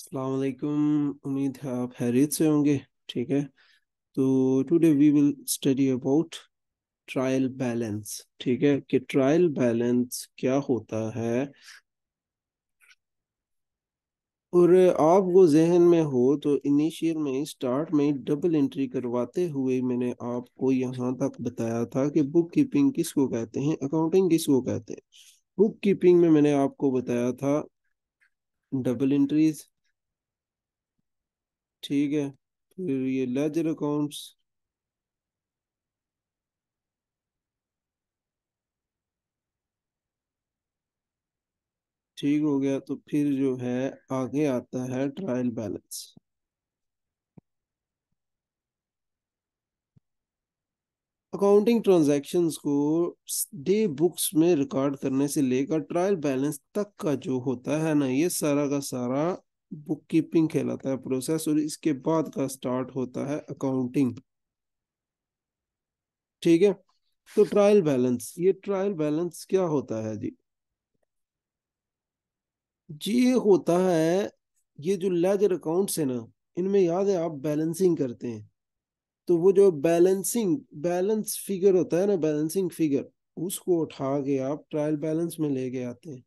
Assalamualaikum. उम्मीद है आप हैरियत से होंगे ठीक है तो today we will study about trial balance ठीक है कि ट्रायल बैलेंस क्या होता है और आप वो जहन में हो तो इनिशियल में स्टार्ट में डबल एंट्री करवाते हुए मैंने आपको यहाँ तक बताया था कि बुक कीपिंग किसको कहते हैं अकाउंटिंग किसको कहते हैं बुक कीपिंग में मैंने आपको बताया था डबल एंट्रीज ठीक है फिर ये लेजर अकाउंट्स ठीक हो गया तो फिर जो है आगे आता है ट्रायल बैलेंस अकाउंटिंग ट्रांजैक्शंस को डे बुक्स में रिकॉर्ड करने से लेकर ट्रायल बैलेंस तक का जो होता है ना ये सारा का सारा बुक कीपिंग कहलाता है प्रोसेस और इसके बाद का स्टार्ट होता है अकाउंटिंग ठीक है तो ट्रायल बैलेंस ये ट्रायल बैलेंस क्या होता है जी जी ये होता है ये जो लेजर अकाउंट्स है ना इनमें याद है आप बैलेंसिंग करते हैं तो वो जो बैलेंसिंग बैलेंस फिगर होता है ना बैलेंसिंग फिगर उसको उठा के आप ट्रायल बैलेंस में लेके आते हैं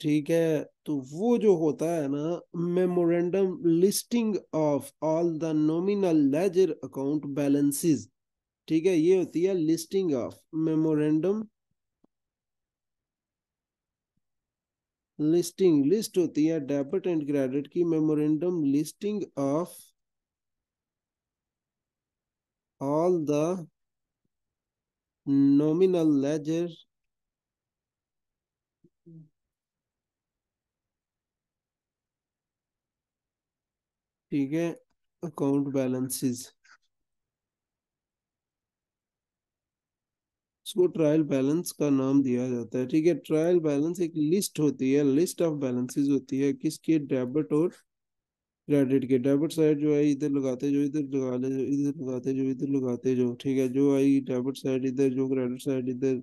ठीक है तो वो जो होता है ना memorandum listing of all the nominal ledger account balances ठीक है ये होती है listing of memorandum listing list होती है डेबिट एंड क्रेडिट की memorandum listing of all the nominal ledger ठीक है अकाउंट बैलेंसेस इसको ट्रायल बैलेंस का नाम दिया जाता है ठीक है ट्रायल बैलेंस एक लिस्ट होती है लिस्ट ऑफ बैलेंसेस होती है किसके डेबिट और क्रेडिट के डेबिट साइड जो है इधर लगाते जो इधर लगा ले इधर लगाते जो इधर लगाते जो ठीक है जो आई डेबिट साइड इधर जो क्रेडिट साइड इधर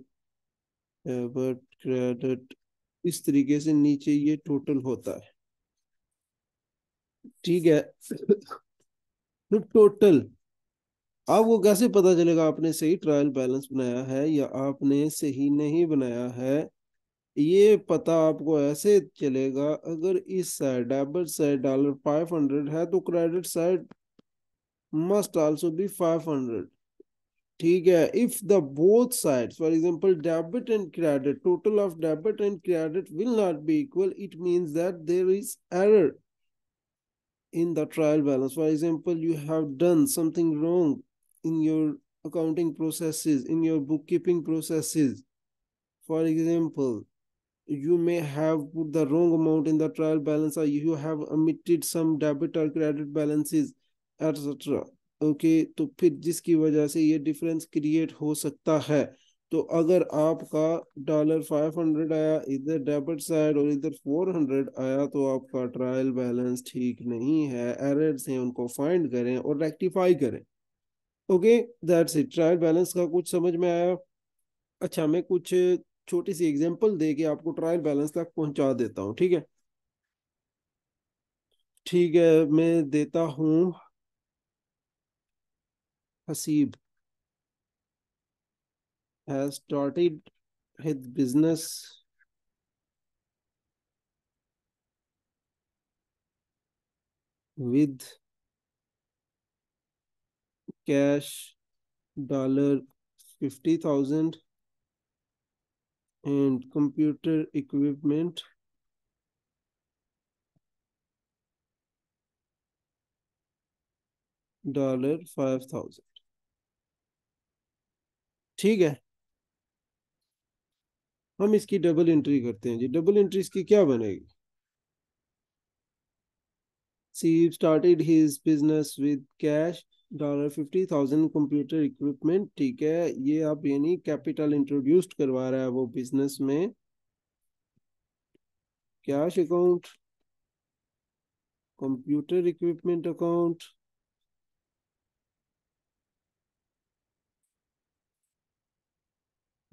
डेबिट क्रेडिट इस तरीके से नीचे ये टोटल होता है ठीक है तो टोटल आपको कैसे पता चलेगा आपने सही ट्रायल बैलेंस बनाया है या आपने सही नहीं बनाया है ये पता आपको ऐसे चलेगा अगर इस side debit side dollar five hundred है तो credit side must also be five hundred ठीक है if the both sides for example debit and credit total of debit and credit will not be equal it means that there is error in the trial balance for example you have done something wrong in your accounting processes in your bookkeeping processes for example you may have put the wrong amount in the trial balance or you have omitted some debit or credit balances etc okay okay, तो फिर जिसकी वजह से ये difference create ho sakta hai तो अगर आपका dollar five hundred आया इधर डेबिट साइड और इधर फोर हंड्रेड आया तो आपका ट्रायल बैलेंस ठीक नहीं है एरर्स हैं उनको फाइंड करें और रेक्टिफाई करें okay that's it trial balance का कुछ समझ में आया अच्छा मैं कुछ छोटी सी एग्जांपल दे के आपको ट्रायल बैलेंस तक पहुंचा देता हूँ ठीक है ठीक है मैं देता हूँ Hasib has started his business with cash dollar 50000 and computer equipment dollar five thousand ठीक है हम इसकी डबल एंट्री करते हैं जी डबल एंट्री इसकी क्या बनेगी सी started his business with cash dollar fifty thousand computer equipment ठीक है ये आप यानी कैपिटल इंट्रोड्यूस्ड करवा रहा है वो बिजनेस में cash account computer equipment account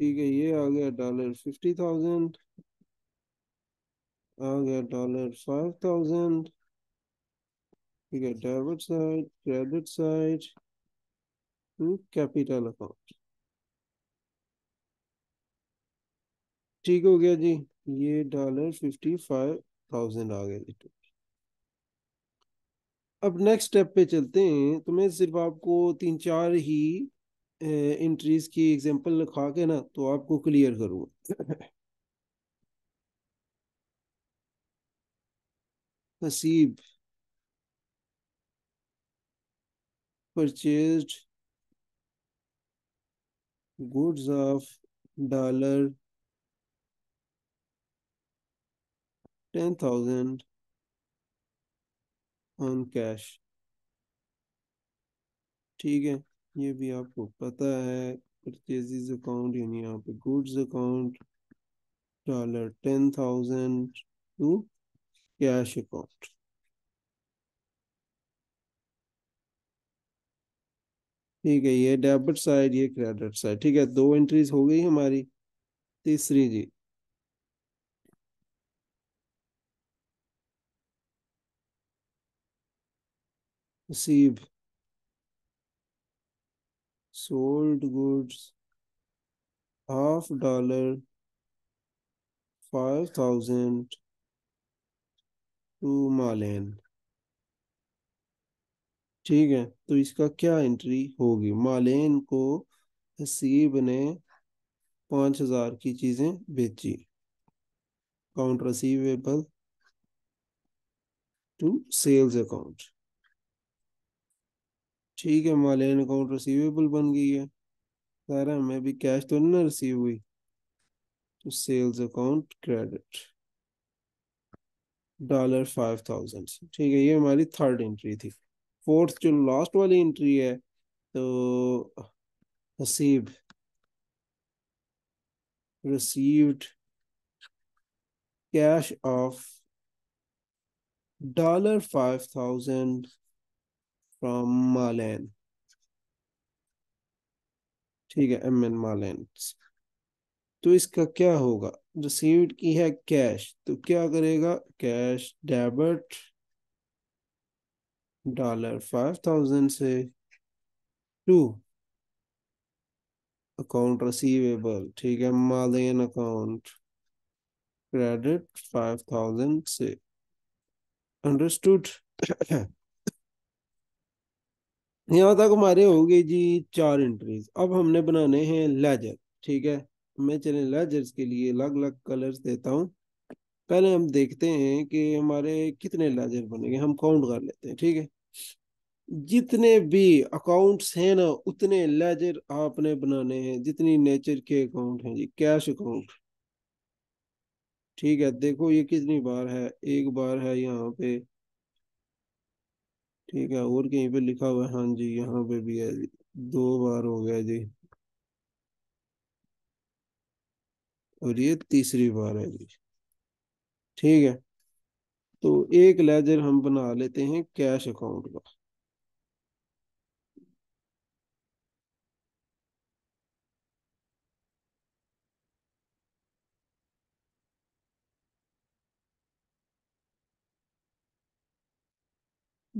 ठीक है ये आ गया डॉलर फिफ्टी थाउजेंड आ गया डॉलर फाइव थाउजेंड ठीक है debit side credit side capital account ठीक हो गया जी ये डॉलर फिफ्टी फाइव थाउजेंड आ गया जी अब नेक्स्ट स्टेप पे चलते हैं तो मैं सिर्फ आपको तीन चार ही इन ट्रीज की एग्जांपल लिखा के ना तो आपको क्लियर करूंगा Nasib goods of dollar ten thousand on cash ठीक है ये भी आपको पता है परचेजेज अकाउंट यानी यहाँ पे goods account dollar ten thousand to cash account ठीक है ये डेबिट साइड ये क्रेडिट साइड ठीक है दो एंट्रीज हो गई हमारी तीसरी जी receive sold goods half dollar five thousand to मालेन ठीक है तो इसका क्या एंट्री होगी मालेन को हसीब ने पाँच हजार की चीजें बेची count receivable to sales account ठीक है मालिन अकाउंट रिसीवेबल बन गई है सारा हमें भी कैश तो नहीं ना रिसीव हुई तो sales account credit dollar five thousand ठीक है ये हमारी थर्ड एंट्री थी फोर्थ जो लास्ट वाली एंट्री है तो Rasib received cash of dollar five thousand from Marlen ठीक है एम एन मार्लेन तो इसका क्या होगा रिसीव्ड की है कैश तो क्या करेगा cash debit dollar five thousand से टू अकाउंट रिसीवेबल ठीक है Marlen account credit five thousand से अंडरस्टूड यहाँ तक हमारे हो गए जी चार एंट्रीज अब हमने बनाने हैं लेजर ठीक है मैं चले लेजर्स के लिए अलग अलग कलर्स देता हूँ पहले हम देखते हैं कि हमारे कितने लेजर बनेंगे हम काउंट कर लेते हैं ठीक है जितने भी अकाउंट्स हैं ना उतने लेजर आपने बनाने हैं जितनी नेचर के अकाउंट हैं जी कैश अकाउंट ठीक है देखो ये कितनी बार है एक बार है यहाँ पे ठीक है और कहीं पे लिखा हुआ है हाँ जी यहाँ पे भी है जी दो बार हो गया जी और ये तीसरी बार है जी ठीक है तो एक लेजर हम बना लेते हैं कैश अकाउंट का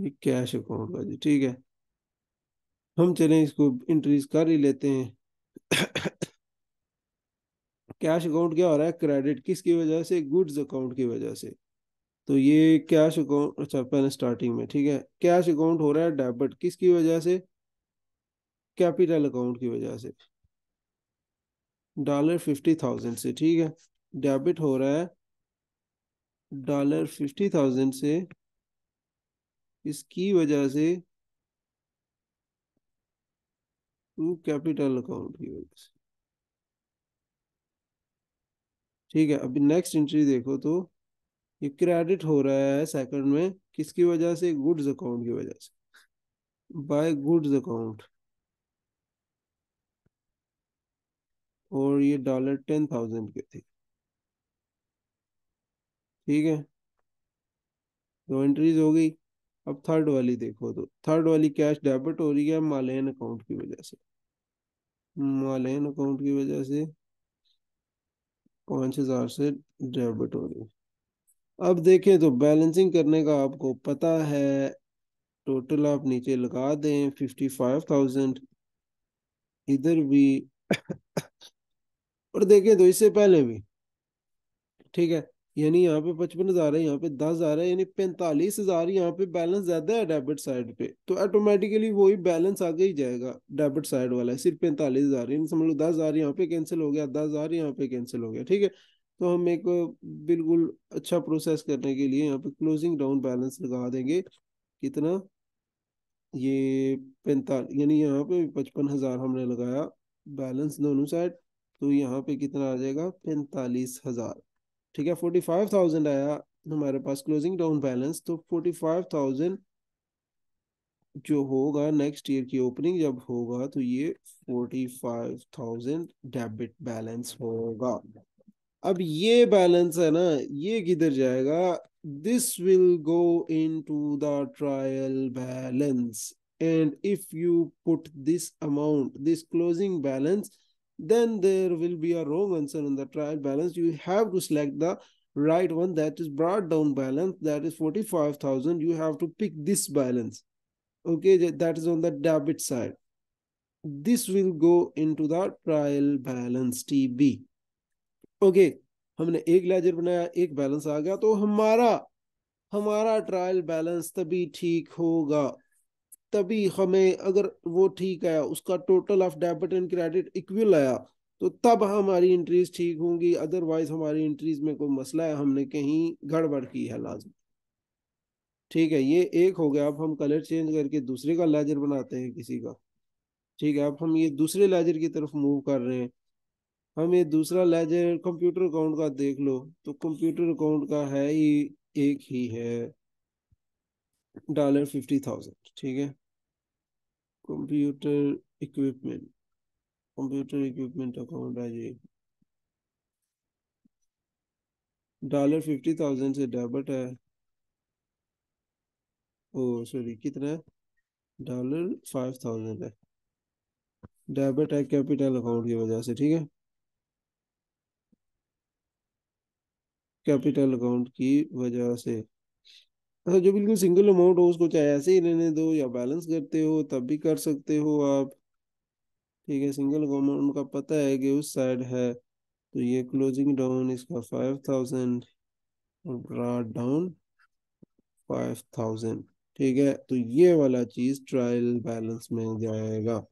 ये कैश अकाउंट का जी ठीक है हम चलें इसको इंट्रीज कर ही लेते हैं कैश अकाउंट क्या हो रहा है क्रेडिट किसकी वजह से गुड्स अकाउंट की वजह से तो ये कैश अकाउंट अच्छा पहले स्टार्टिंग में ठीक है कैश अकाउंट हो रहा है डेबिट किसकी वजह से कैपिटल अकाउंट की वजह से डॉलर फिफ्टी थाउजेंड से ठीक है डेबिट हो रहा है डॉलर फिफ्टी थाउजेंड से इसकी वजह से टू कैपिटल अकाउंट की वजह से ठीक है अभी नेक्स्ट एंट्री देखो तो ये क्रेडिट हो रहा है सेकंड में किसकी वजह से गुड्स अकाउंट की वजह से बाय गुड्स अकाउंट और ये डॉलर टेन थाउजेंड के थे ठीक है तो एंट्रीज हो गई अब थर्ड वाली देखो तो थर्ड वाली कैश डेबिट हो रही है मालेन अकाउंट की वजह से मालेन अकाउंट की वजह से पाँच हजार से डेबिट हो रही है अब देखें तो बैलेंसिंग करने का आपको पता है टोटल आप नीचे लगा दें फिफ्टी फाइव थाउजेंड इधर भी और देखें तो इससे पहले भी ठीक है यानी यहाँ पे पचपन हजार है यहाँ पे दस हजार है यानी पैंतालीस हजार यहाँ पे बैलेंस ज्यादा है डेबिट साइड पे तो ऑटोमेटिकली वही बैलेंस आगे ही जाएगा डेबिट साइड वाला सिर्फ पैंतालीस हजार समझ लो दस हजार यहाँ पे कैंसिल हो गया दस हजार यहाँ पे कैंसिल हो गया ठीक है तो हम एक बिल्कुल अच्छा प्रोसेस करने के लिए यहाँ पे क्लोजिंग डाउन बैलेंस लगा देंगे कितना ये पैंतालीस यानी यहाँ पे पचपन हजार हमने लगाया बैलेंस दोनों साइड तो यहाँ पे कितना आ जाएगा पैंतालीस हजार ठीक है फोर्टी फाइव थाउजेंड आया हमारे पास क्लोजिंग डाउन बैलेंस तो फोर्टी फाइव थाउजेंड जो होगा नेक्स्ट ईयर की ओपनिंग जब होगा तो ये forty five thousand debit balance होगा अब ये बैलेंस है ना ये किधर जाएगा this will go into the trial balance and if you put this amount this closing balance then there will be a wrong answer in the trial balance. You have to select the right one that is brought down balance that is 45,000. You have to pick this balance. Okay, that is on the debit side. This will go into the trial balance TB. Okay, हमने एक laser बनाया एक balance आ गया तो हमारा हमारा trial balance तभी ठीक होगा तभी हमें अगर वो ठीक आया उसका total of debit and credit equal आया तो तब हमारी इंट्रीज ठीक होंगी अदरवाइज हमारी इंट्रीज में कोई मसला है हमने कहीं गड़बड़ की है लाजम ठीक है ये एक हो गया अब हम कलर चेंज करके दूसरे का लेजर बनाते हैं किसी का ठीक है अब हम ये दूसरे लेजर की तरफ मूव कर रहे हैं हम ये दूसरा लेजर कंप्यूटर अकाउंट का देख लो तो कंप्यूटर अकाउंट का है ही एक ही है डॉलर फिफ्टी थाउजेंड ठीक है computer equipment computer equipment account है जी डॉलर फिफ्टी थाउजेंड से डेबिट है ओ सॉरी कितना है डॉलर फाइव थाउजेंड है डेबिट है कैपिटल अकाउंट की वजह से ठीक है कैपिटल अकाउंट की वजह से हाँ जो बिल्कुल सिंगल अमाउंट हो उसको चाहे ऐसे ही रहने दो या बैलेंस करते हो तब भी कर सकते हो आप ठीक है सिंगल अमाउंट का पता है कि उस साइड है तो ये क्लोजिंग डाउन इसका फाइव थाउजेंड और ब्रा डाउन फाइव थाउजेंड ठीक है तो ये वाला चीज ट्रायल बैलेंस में जाएगा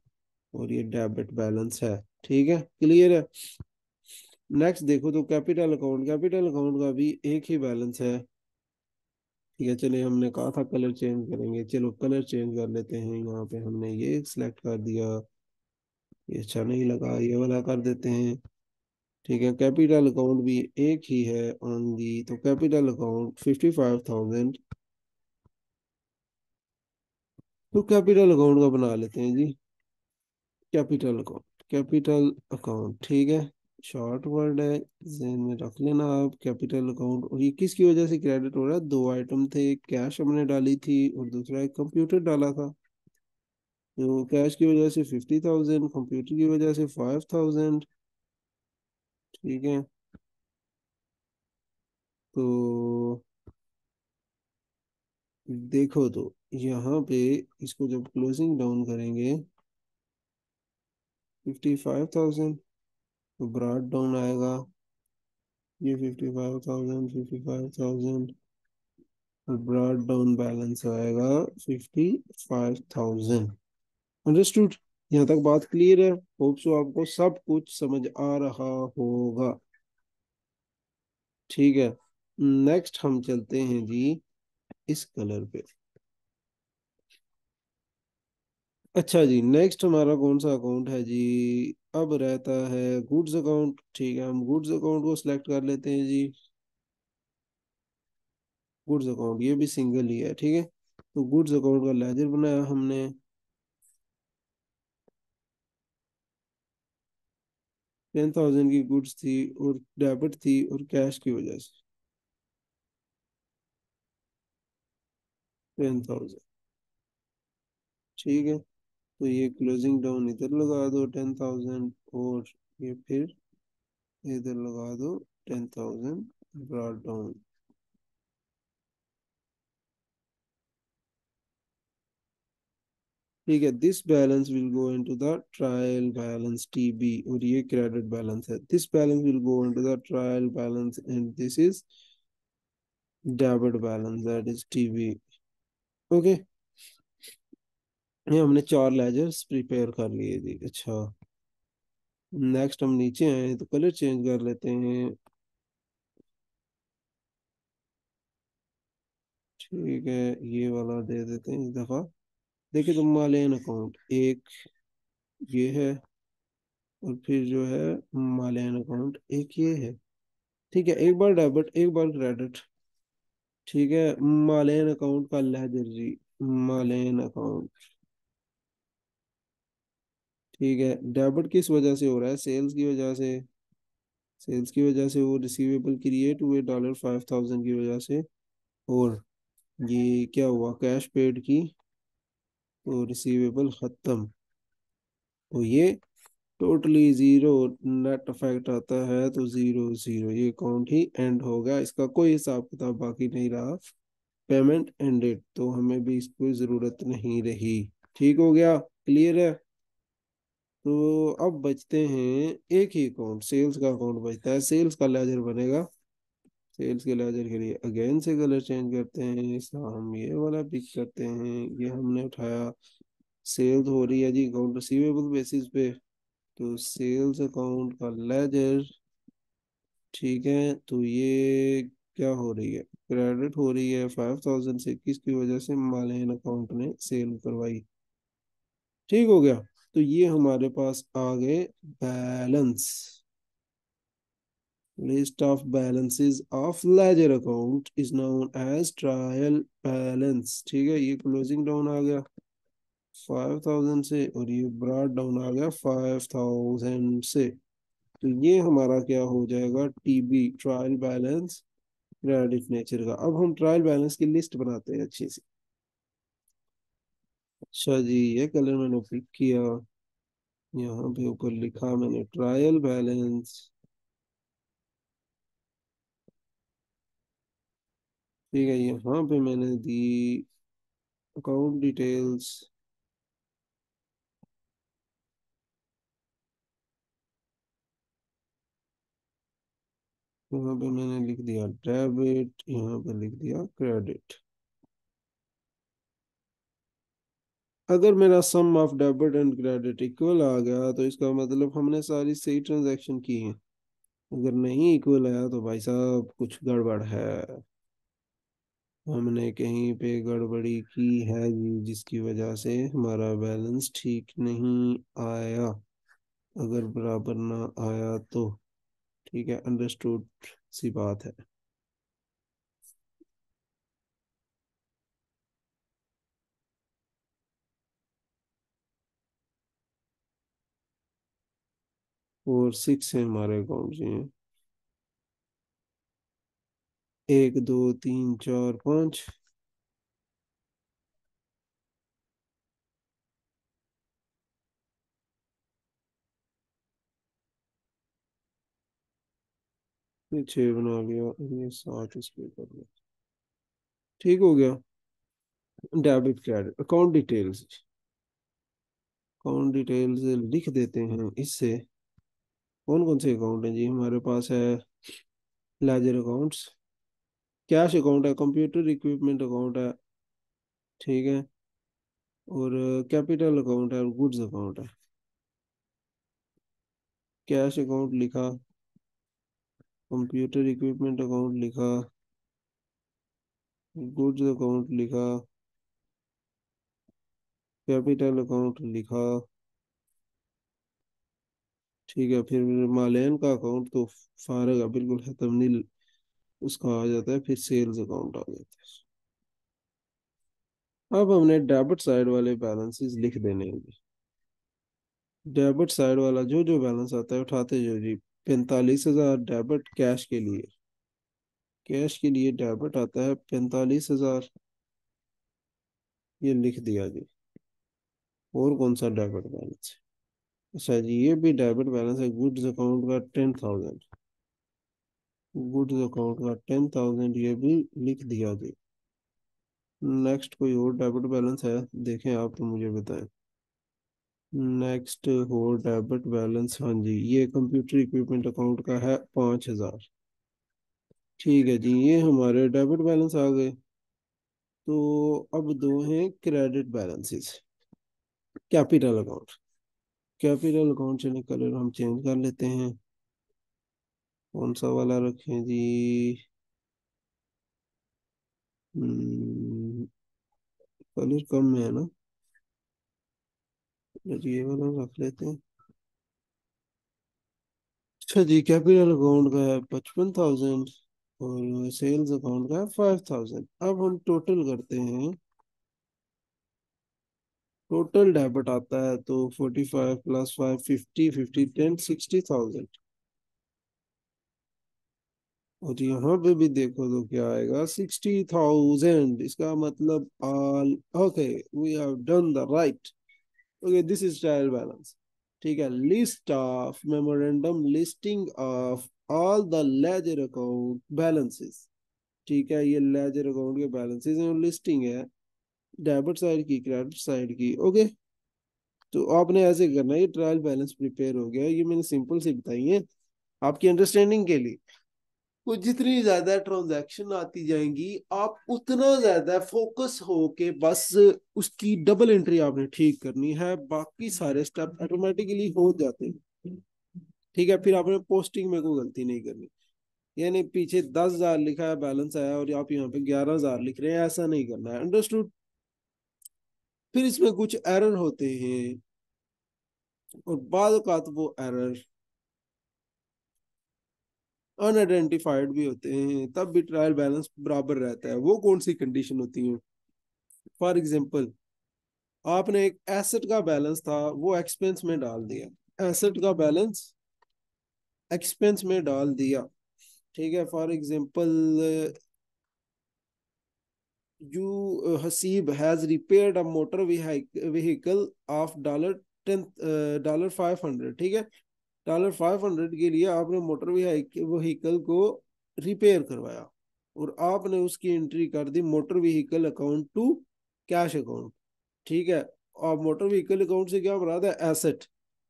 और ये डेबिट बैलेंस है ठीक है क्लियर है नेक्स्ट देखो तो कैपिटल अकाउंट कैपिटल अकाउंट का भी एक ही बैलेंस है ठीक है चलिए हमने कहा था कलर चेंज करेंगे चलो कलर चेंज कर लेते हैं यहाँ पे हमने ये सिलेक्ट कर दिया ये अच्छा नहीं लगा ये वाला कर देते हैं ठीक है कैपिटल अकाउंट भी एक ही है दी तो capital account fifty five thousand तो कैपिटल अकाउंट का बना लेते हैं जी कैपिटल अकाउंट कैपिटल अकाउंट ठीक है शॉर्ट वर्ड है जेन में रख लेना आप कैपिटल अकाउंट और ये किसकी वजह से क्रेडिट हो रहा है दो आइटम थे कैश हमने डाली थी और दूसरा एक कंप्यूटर डाला था तो कैश की वजह से फिफ्टी थाउजेंड कंप्यूटर की वजह से फाइव थाउजेंड ठीक है तो देखो तो यहाँ पे इसको जब क्लोजिंग डाउन करेंगे फिफ्टी फाइव थाउजेंड तो ग्राड डाउन आएगा ये fifty five thousand fifty five thousand और ब्रॉड डाउन बैलेंस आएगा फिफ्टी फाइव थाउजेंड अंडरस्टूड यहाँ तक बात क्लियर है होप सो आपको सब कुछ समझ आ रहा होगा ठीक है नेक्स्ट हम चलते हैं जी इस कलर पे अच्छा जी नेक्स्ट हमारा कौन सा अकाउंट है जी अब रहता है गुड्स अकाउंट ठीक है हम गुड्स अकाउंट को सिलेक्ट कर लेते हैं जी गुड्स अकाउंट ये भी सिंगल ही है ठीक है तो गुड्स अकाउंट का लेजर बनाया हमने टेन थाउजेंड की गुड्स थी और डेबिट थी और कैश की वजह से टेन थाउजेंड ठीक है तो ये क्लोजिंग डाउन इधर लगा दो टेन थाउजेंड और ये फिर इधर लगा दो टेन थाउजेंड ब्रॉड डाउन ठीक है this balance will go into the trial balance TB और ये क्रेडिट बैलेंस है this balance will go into the trial balance and this is debit balance that is TB okay okay. ये हमने चार ledgers prepare कर लिए जी अच्छा next हम नीचे आए तो कलर चेंज कर लेते हैं ठीक है ये वाला दे देते हैं इस दफ़ा देखिए तो मालियन अकाउंट एक ये है और फिर जो है मालियन अकाउंट एक ये है ठीक है एक बार डेबिट एक बार क्रेडिट ठीक है मालियन अकाउंट का लहजर जी मालियन अकाउंट ठीक है डेबिट किस वजह से हो रहा है सेल्स की वजह से सेल्स की वजह से वो रिसीवेबल क्रिएट हुए डॉलर फाइव थाउजेंड की वजह से और ये क्या हुआ कैश पेड की तो रिसीवेबल ख़त्म तो ये टोटली ज़ीरो नेट इफेक्ट आता है तो ज़ीरो ज़ीरो ये अकाउंट ही एंड होगा इसका कोई हिसाब किताब बाकी नहीं रहा पेमेंट एंडेड तो हमें भी इसकी ज़रूरत नहीं रही ठीक हो गया क्लियर है तो अब बचते हैं एक ही अकाउंट सेल्स का अकाउंट बचता है सेल्स का लेजर बनेगा सेल्स के लेजर के लिए अगेन से कलर चेंज करते हैं इसका हम ये वाला पिक करते हैं ये हमने उठाया सेल्स हो रही है जी अकाउंट रिसीवेबल बेसिस पे तो सेल्स अकाउंट का लेजर ठीक है तो ये क्या हो रही है क्रेडिट हो रही है फाइव थाउजेंड से किसकी वजह से मालेन अकाउंट ने सेल करवाई ठीक हो गया तो ये हमारे पास आ गए balance list of balances of ledger account is known as trial balance ठीक है ये क्लोजिंग डाउन आ गया फाइव थाउजेंड से और ये ब्रॉड डाउन आ गया फाइव थाउजेंड से तो ये हमारा क्या हो जाएगा TB trial balance credit nature का अब हम ट्रायल बैलेंस की लिस्ट बनाते हैं अच्छे से अच्छा जी ये कलर मैंने पिक किया यहाँ पे ऊपर लिखा मैंने ट्रायल बैलेंस ठीक है यहाँ पे मैंने दी अकाउंट डिटेल्स यहाँ पे मैंने लिख दिया डेबिट यहाँ पे लिख दिया क्रेडिट अगर मेरा sum of debit and credit equal आ गया तो इसका मतलब हमने सारी सही ट्रांजैक्शन की है अगर नहीं इक्वल आया तो भाई साहब कुछ गड़बड़ है हमने कहीं पे गड़बड़ी की है जी जिसकी वजह से हमारा बैलेंस ठीक नहीं आया अगर बराबर ना आया तो ठीक है अंडरस्टूड सी बात है और सिक्स है हमारे अकाउंट हैं एक दो तीन चार पाँच छ बना लिया ये सात इसके कर लिया ठीक हो गया debit credit account details account details लिख देते हैं इससे कौन कौन से अकाउंट हैं जी हमारे पास है लेजर अकाउंट्स कैश अकाउंट है कंप्यूटर इक्विपमेंट अकाउंट है ठीक है और कैपिटल अकाउंट है और गुड्स अकाउंट है कैश अकाउंट लिखा कंप्यूटर इक्विपमेंट अकाउंट लिखा गुड्स अकाउंट लिखा कैपिटल अकाउंट लिखा ठीक है फिर मालैन का अकाउंट तो फारग है बिल्कुल खत्म नहीं उसका आ जाता है फिर सेल्स अकाउंट आ जाता है अब हमने डेबिट साइड वाले बैलेंसेस लिख देने होंगे डेबिट साइड वाला जो जो बैलेंस आता है उठाते जो जी पैंतालीस हजार डेबिट कैश के लिए कैश के लिए डेबिट आता है पैंतालीस हजार ये लिख दिया जी और कौन सा डेबिट बैलेंस है अच्छा जी ये भी डेबिट बैलेंस है गुड्स अकाउंट का टेन थाउजेंड गुड्स अकाउंट का टेन थाउजेंड ये भी लिख दिया जी नेक्स्ट कोई और डेबिट बैलेंस है देखें आप तो मुझे बताएं नेक्स्ट और डेबिट बैलेंस हाँ जी ये कंप्यूटर इक्विपमेंट अकाउंट का है पाँच हज़ार ठीक है जी ये हमारे डेबिट बैलेंस आ गए तो अब दो हैं credit balances capital account capital account चले कलर हम चेंज कर लेते हैं कौन सा वाला रखें जी हम्म, कलर कम में है ना ये वाला रख लेते हैं अच्छा जी कैपिटल अकाउंट का है पचपन थाउजेंड और सेल्स अकाउंट का है फाइव थाउजेंड अब हम टोटल करते हैं टोटल डेबिट आता है तो forty five plus five fifty fifty ten sixty thousand और यहाँ पे भी देखो तो क्या आएगा सिक्सटी थाउजेंड इसका मतलब all okay we have done the right okay this is trial balance ठीक है list of memorandum listing of all the ledger account balances ठीक है ये लेजर अकाउंट के बैलेंसेस लिस्टिंग है डेबिट साइड की क्रेडिट साइड की ओके तो आपने ऐसे करना है ये ट्रायल बैलेंस प्रिपेयर हो गया ये मैंने सिंपल से बताई है आपकी अंडरस्टैंडिंग के लिए को जितनी ज्यादा ट्रांजैक्शन आती जाएंगी आप उतना ज्यादा फोकस हो के बस उसकी डबल एंट्री आपने ठीक करनी है बाकी सारे स्टेप ऑटोमेटिकली हो जाते हैं ठीक है फिर आपने पोस्टिंग में कोई गलती नहीं करनी यानी पीछे दस हजार लिखा है बैलेंस आया और आप यहाँ पे ग्यारह हजार लिख रहे हैं ऐसा नहीं करना है अंडरस्टूड फिर इसमें कुछ एरर होते हैं और बाद तो वो एरर अनआइडेंटिफाइड भी होते हैं तब भी ट्रायल बैलेंस बराबर रहता है वो कौन सी कंडीशन होती है फॉर एग्जाम्पल आपने एक एसेट का बैलेंस था वो एक्सपेंस में डाल दिया एसेट का बैलेंस एक्सपेंस में डाल दिया ठीक है for example you uh, Hasib has repaired a motor vehicle of dollar ten dollar five hundred ठीक है डॉलर फाइव हंड्रेड के लिए आपने मोटर व्हीकल को रिपेयर करवाया और आपने उसकी एंट्री कर दी motor vehicle account to cash account ठीक है और मोटर व्हीकल अकाउंट से क्या बना है एसेट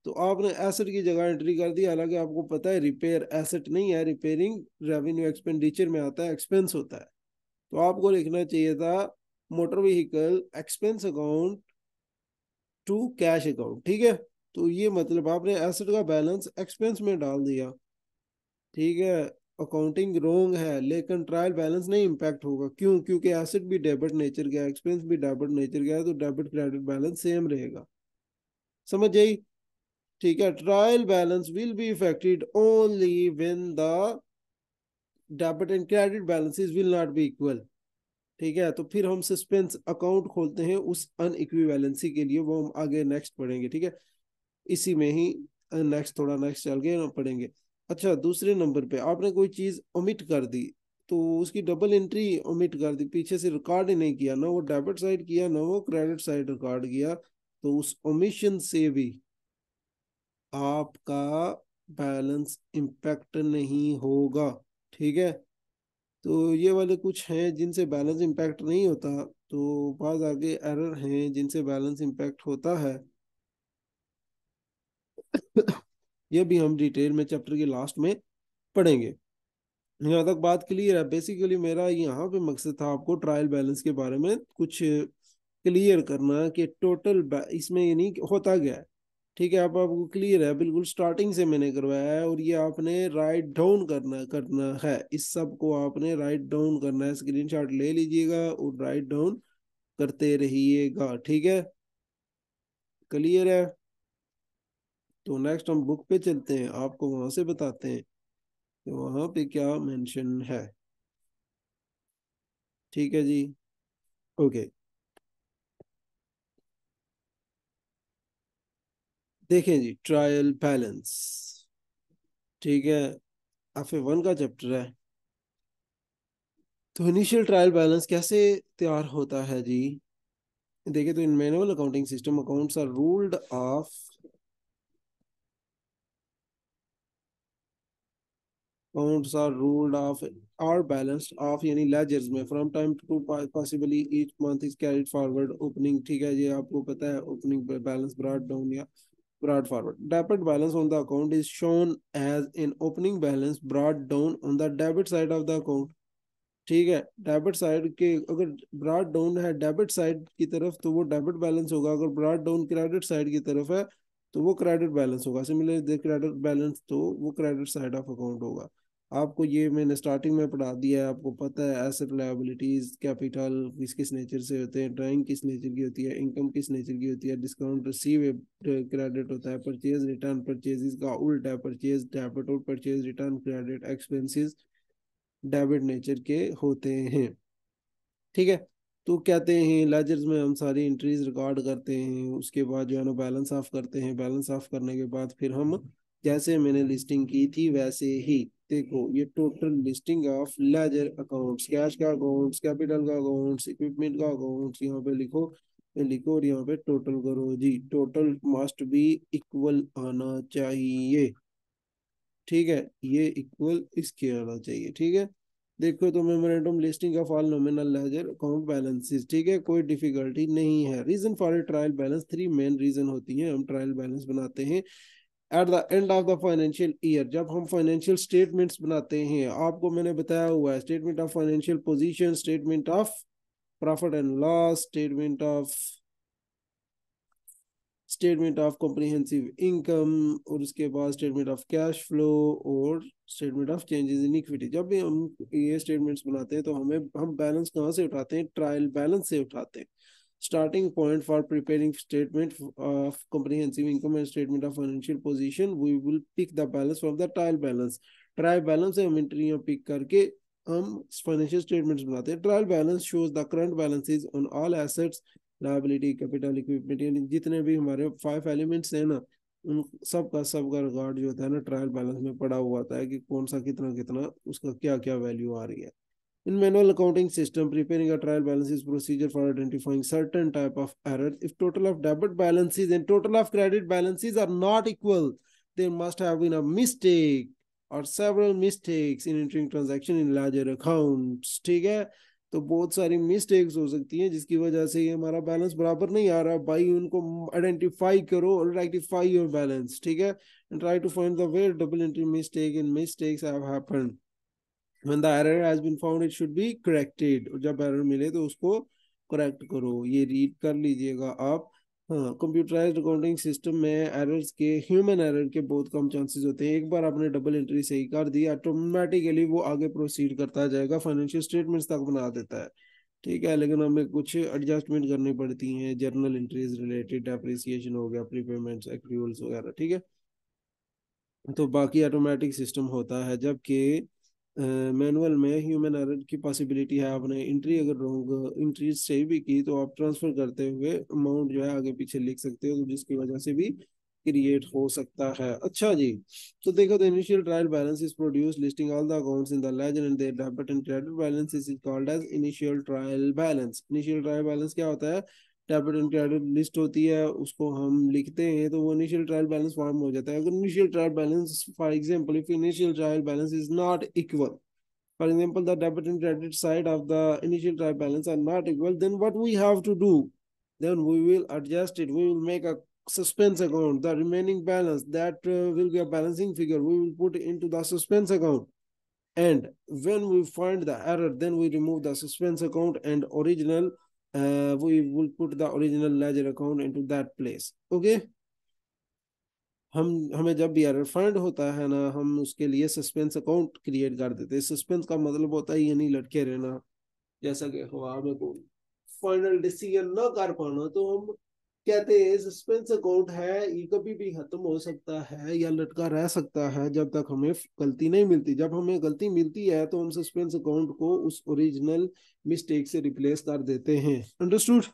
तो आपने एसेट की जगह एंट्री कर दी हालांकि आपको पता है रिपेयर एसेट नहीं है रिपेयरिंग रेवेन्यू एक्सपेंडिचर में आता है एक्सपेंस होता है तो आपको लिखना चाहिए था motor vehicle expense account to cash account ठीक है तो ये मतलब आपने एसेट का बैलेंस एक्सपेंस में डाल दिया ठीक है अकाउंटिंग रोंग है लेकिन ट्रायल बैलेंस नहीं इम्पैक्ट होगा क्यों क्योंकि एसेट भी डेबिट नेचर का है एक्सपेंस भी डेबिट नेचर का है तो डेबिट क्रेडिट बैलेंस सेम रहेगा समझ जाइए ठीक है trial balance will be affected only when the debit and credit balances will not be equal ठीक है तो फिर हम सस्पेंस अकाउंट खोलते हैं उस अनइक्विवेलेंसी के लिए वो हम आगे नेक्स्ट पढ़ेंगे ठीक है इसी में ही नेक्स्ट थोड़ा नेक्स्ट चल गए पढ़ेंगे अच्छा दूसरे नंबर पे आपने कोई चीज़ ओमिट कर दी तो उसकी डबल एंट्री ओमिट कर दी पीछे से रिकॉर्ड ही नहीं किया ना वो डेबिट साइड किया ना वो क्रेडिट साइड रिकॉर्ड किया तो उस ओमिशन से भी आपका बैलेंस इम्पैक्ट नहीं होगा ठीक है तो ये वाले कुछ हैं जिनसे बैलेंस इम्पैक्ट नहीं होता तो बाद आगे एरर हैं जिनसे बैलेंस इम्पैक्ट होता है ये भी हम डिटेल में चैप्टर के लास्ट में पढ़ेंगे यहाँ तक बात क्लियर है बेसिकली मेरा यहाँ पे मकसद था आपको ट्रायल बैलेंस के बारे में कुछ क्लियर करना कि टोटल इसमें ये नहीं होता गया है ठीक है आप आपको क्लियर है बिल्कुल स्टार्टिंग से मैंने करवाया है और ये आपने राइट डाउन करना करना है इस सब को आपने राइट डाउन करना है स्क्रीनशॉट ले लीजिएगा और राइट डाउन करते रहिएगा ठीक है क्लियर है तो नेक्स्ट हम बुक पे चलते हैं आपको वहां से बताते हैं कि वहां पे क्या मेंशन है ठीक है जी ओके देखें जी ट्रायल बैलेंस ठीक है एफ वन का चैप्टर है तो इनिशियल ट्रायल बैलेंस कैसे तैयार होता है जी देखें तो in manual accounting system accounts are ruled off accounts are ruled off are balanced off यानी लेजर्स में from time to possibly each month is carried forward opening ठीक है ये आपको पता है ओपनिंग बैलेंस ब्रॉड डाउन या brought forward. Debit balance on the account is shown as an opening balance brought down on the debit side of the account. ठीक है debit side के अगर ब्रॉड डाउन है डेबिट साइड की तरफ तो वो डेबिट बैलेंस होगा अगर ब्रॉड डाउन क्रेडिट साइड की तरफ है तो वो क्रेडिट बैलेंस होगा सिमिलर क्रेडिट बैलेंस तो वो क्रेडिट साइड ऑफ अकाउंट होगा आपको ये मैंने स्टार्टिंग में पढ़ा दिया है आपको पता है एसेट लाइबिलिटीज कैपिटल किस किस नेचर से होते हैं ड्राइंग किस नेचर की होती है इनकम किस नेचर की होती है डिस्काउंट रिसीव क्रेडिट होता है परचेज रिटर्न परचेजेस का उल्ट है परचेज डेबिट और purchase return credit expenses debit nature के होते हैं ठीक है तो कहते हैं लेजर्स में हम सारी एंट्रीज रिकॉर्ड करते हैं उसके बाद जो है ना बैलेंस ऑफ करते हैं बैलेंस ऑफ करने के बाद फिर हम जैसे मैंने लिस्टिंग की थी वैसे ही देखो ये total listing of ledger accounts cash का अकाउंट्स कैपिटल का अकाउंट्स इक्विपमेंट का अकाउंट्स यहाँ पे लिखो लिखो और यहाँ पे टोटल करो जी टोटल मस्ट बी इक्वल आना चाहिए ठीक है ये इक्वल इसके आना चाहिए ठीक है देखो तो memorandum listing of all nominal ledger account balances ठीक है कोई डिफिकल्टी नहीं है reason for a trial balance three main reason होती है हम ट्रायल बैलेंस बनाते हैं at the end of the financial year जब हम फाइनेंशियल स्टेटमेंट्स बनाते हैं आपको मैंने बताया हुआ है statement of financial position statement of profit and loss statement of statement of comprehensive income और उसके बाद स्टेटमेंट ऑफ कैश फ्लो और statement of changes in equity जब भी हम ये स्टेटमेंट्स बनाते हैं तो हमें हम बैलेंस कहाँ से उठाते हैं ट्रायल बैलेंस से उठाते हैं starting point for preparing statement of comprehensive income and statement of financial position we will pick the balance from the trial balance trial balance हम एंट्रियां पिक करके हम फाइनेंशियल स्टेटमेंट्स बनाते हैं trial balance shows the current balances on all assets liability capital equipment yani jitne bhi hamare five elements हैं na उन सब का सब का रिकॉर्ड जो होता है ना ट्रायल बैलेंस में पड़ा हुआ होता है कि कौन सा कितना कितना उसका क्या क्या वैल्यू आ रही है In manual accounting system, preparing a trial balance is procedure for identifying certain type of errors. If total of debit balances and total of credit balances are not equal, there must have been a mistake or several mistakes in entering transaction in larger accounts. ठीक है तो बहुत सारी mistakes हो सकती हैं जिसकी वजह से ये हमारा बैलेंस बराबर नहीं आ रहा भाई उनको आइडेंटिफाई करो और रेक्टिफाई योर बैलेंस ठीक है and try to find the way double entry mistake in mistakes have happened when the error has been found it should be corrected जब error मिले तो उसको correct करो ये read कर लीजिएगा आप हाँ कंप्यूटराइज अकाउंटिंग सिस्टम में एरर्स के ह्यूमन एरर के बहुत कम चांसेस होते हैं एक बार आपने डबल एंट्री सही कर दी ऑटोमेटिकली वो आगे प्रोसीड करता जाएगा फाइनेंशियल स्टेटमेंट्स तक बना देता है ठीक है लेकिन हमें कुछ एडजस्टमेंट करनी पड़ती हैं जर्नल एंट्रीज रिलेटेड अप्रिसिएशन हो गया प्री पेमेंट्स एक्रूवल्स वगैरह ठीक है तो बाकी ऑटोमेटिक सिस्टम होता है जबकि मैनुअल में ह्यूमन एरर की पॉसिबिलिटी है आपने इंट्री अगर रॉन्ग इंट्री सही भी की तो आप ट्रांसफर करते हुए अमाउंट जो है आगे पीछे लिख सकते हो तो जिसकी वजह से भी क्रिएट हो सकता है अच्छा जी तो देखो the initial trial balance is produce listing all the accounts in the ledger and their debit and credit balance is called as initial trial balance initial trial balance क्या होता है डेबिट एंड क्रेडिट लिस्ट होती है उसको हम लिखते हैं तो वो इनिशियल ट्रायल बैलेंस फॉर्म हो जाता है अगर initial trial balance for example if initial trial balance is not equal for example the debit and credit side of the initial trial balance are not equal then what we have to do then we will adjust it we will make a suspense account the remaining balance that will be a balancing figure we will put into the suspense account and when we find the error then we remove the suspense account and original uh, we will put the original ledger account into that place okay हम हमें जब भी error find होता है ना हम उसके लिए सस्पेंस अकाउंट क्रिएट कर देते हैं सस्पेंस का मतलब होता है यानी लटके रहना जैसा कि हवा में को फाइनल डिसीजन ना कर पाना तो हम कहते हैं सस्पेंस अकाउंट है ये कभी भी खत्म हो सकता है या लटका रह सकता है जब तक हमें गलती नहीं मिलती जब हमें गलती मिलती है तो हम सस्पेंस अकाउंट को उस ओरिजिनल मिस्टेक से रिप्लेस कर देते हैं अंडरस्टूड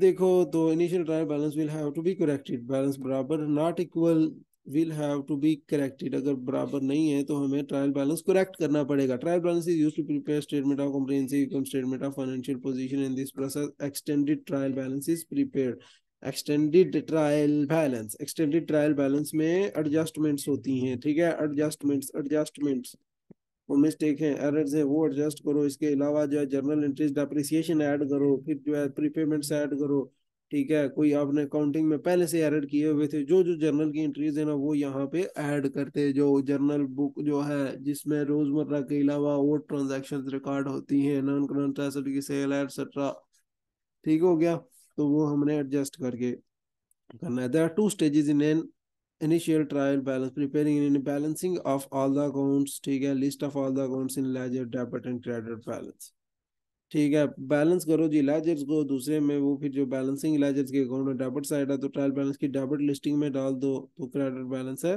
देखो तो initial trial balance will have to be corrected balance बराबर not equal will have to be corrected अगर बराबर नहीं है तो हमें ट्रायल बैलेंस करेक्ट करना पड़ेगा trial balance is used to prepare statement of comprehensive income statement of financial position in this process extended trial balance is prepared extended trial balance extended trial balance में adjustments होती हैं ठीक है adjustments adjustments वो mistake हैं errors हैं वो adjust करो इसके अलावा जो है जर्नल इंटरेस्ट डेप्रिसिएशन ऐड करो फिर जो है प्रीपेमेंट्स ऐड करो ठीक है कोई आपने काउंटिंग में पहले से एरर किए हुए थे जो जो जर्नल की एंट्रीज है ना वो यहाँ पे ऐड करते हैं जो जर्नल बुक जो है जिसमें रोजमर्रा के अलावा और ट्रांजेक्शन रिकॉर्ड होती है नॉन करंट एसेट की सेल एटसेट्रा ठीक हो गया तो वो हमने एडजस्ट करके करना है there are two stages in an initial trial balance preparing in balancing of all the accounts ठीक है list of all the accounts in ledger debit and credit balance ठीक है बैलेंस करो जी इलाजर्स को दूसरे में वो फिर जो बैलेंसिंग इलाजर्स के अकाउंट में डेबिट साइड है तो ट्रायल बैलेंस की डेबिट लिस्टिंग में डाल दो तो क्रेडिट बैलेंस है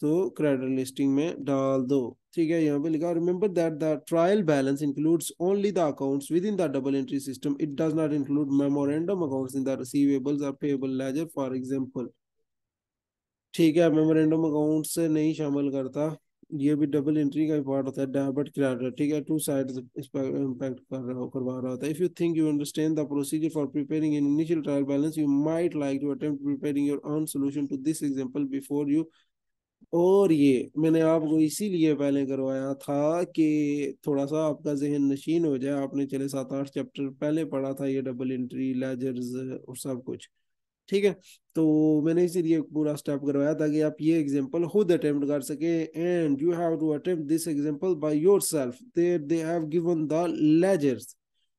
तो क्रेडिट लिस्टिंग में डाल दो ठीक है यहाँ पे लिखा remember that the trial balance includes only the accounts with in the double entry system it does not include memorandum accounts in the receivables और पेएबल लेजर फॉर एग्जांपल ठीक है मेमोरेंडम अकाउंट्स नहीं शामिल करता ये भी डबल एंट्री का part होता है डायबर्ट क्रेडिट ठीक है टू साइड इस पर इम्पैक्ट कर रहा करवा रहा होता है if you think you understand the procedure for preparing in initial trial balance you might like to attempt preparing your own solution to this example before you और ये मैंने आपको इसीलिए पहले करवाया था कि थोड़ा सा आपका जहन नशीन हो जाए आपने चले सात आठ चैप्टर पहले पढ़ा था ये डबल इंट्री लेजर्स और सब कुछ ठीक है तो मैंने इसीलिए पूरा स्टेप करवाया ताकि आप ये एग्जांपल खुद अटेम्प्ट कर सके and you have to attempt this example by yourself they they have given the ledgers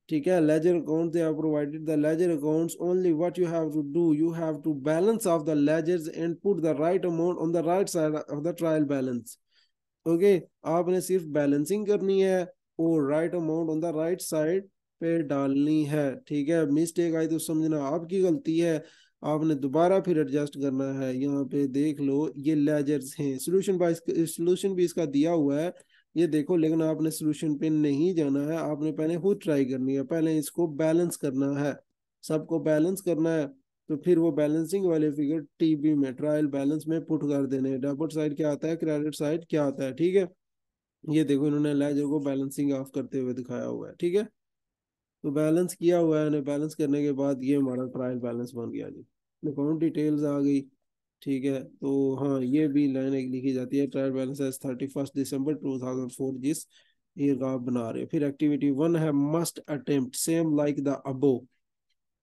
ठीक है ledger account they have provided the ledger accounts only what you have to do you have to balance of the ledgers and put the right amount on the right side of the trial balance okay आपने सिर्फ balancing करनी है और right amount on the right side पे डालनी है ठीक है मिस्टेक आई तो समझना आपकी गलती है आपने दोबारा फिर एडजस्ट करना है यहाँ पे देख लो ये लेजर्स हैं सोल्यूशन सोल्यूशन भी इसका दिया हुआ है ये देखो लेकिन आपने सोल्यूशन पे नहीं जाना है आपने पहले खुद ट्राई करनी है पहले इसको बैलेंस करना है सबको बैलेंस करना है तो फिर वो बैलेंसिंग वाले फिगर टीबी में ट्रायल बैलेंस में पुट कर देने डेबिट साइड क्या आता है क्रेडिट साइड क्या आता है ठीक है ये देखो इन्होंने लेजर को बैलेंसिंग ऑफ करते हुए दिखाया हुआ है ठीक है तो बैलेंस किया हुआ है बैलेंस करने के बाद ये हमारा ट्रायल बैलेंस बन गया जी अकाउंट डिटेल्स आ गई ठीक है तो हाँ ये भी लाइन एक लिखी जाती है trial balance as thirty first December two thousand four जिस ईयर का आप बना रहे हो फिर एक्टिविटी वन है must attempt same like the above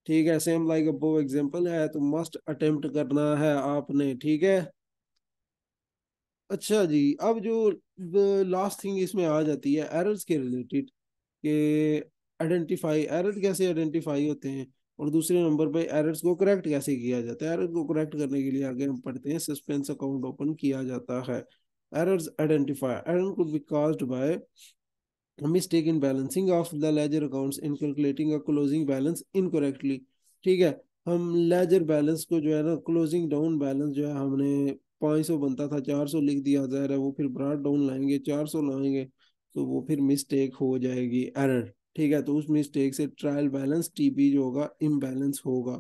ठीक है सेम लाइक अबो एग्जांपल है तो मस्ट अटेम्प्ट करना है आपने ठीक है अच्छा जी अब जो लास्ट थिंग इसमें आ जाती है एरर्स के रिलेटेड के आइडेंटिफाई एरर कैसे आइडेंटिफाई होते हैं और दूसरे नंबर पे एरर्स को करेक्ट कैसे किया जाता है एरर्स को करेक्ट करने के लिए आगे हम पढ़ते हैं सस्पेंस अकाउंट ओपन किया जाता है errors identified error could be caused by a mistake in balancing of the ledger accounts in calculating a closing balance incorrectly ठीक है हम लेजर बैलेंस को जो है ना क्लोजिंग डाउन बैलेंस जो है हमने पाँच सौ बनता था चार सौ लिख दिया जा रहा है वो फिर ब्रॉड डाउन लाएंगे चार सौ लाएंगे तो वो फिर मिस्टेक हो जाएगी एरर ठीक है तो उस मिस्टेक से ट्रायल बैलेंस टीबी जो होगा इम्बैलेंस होगा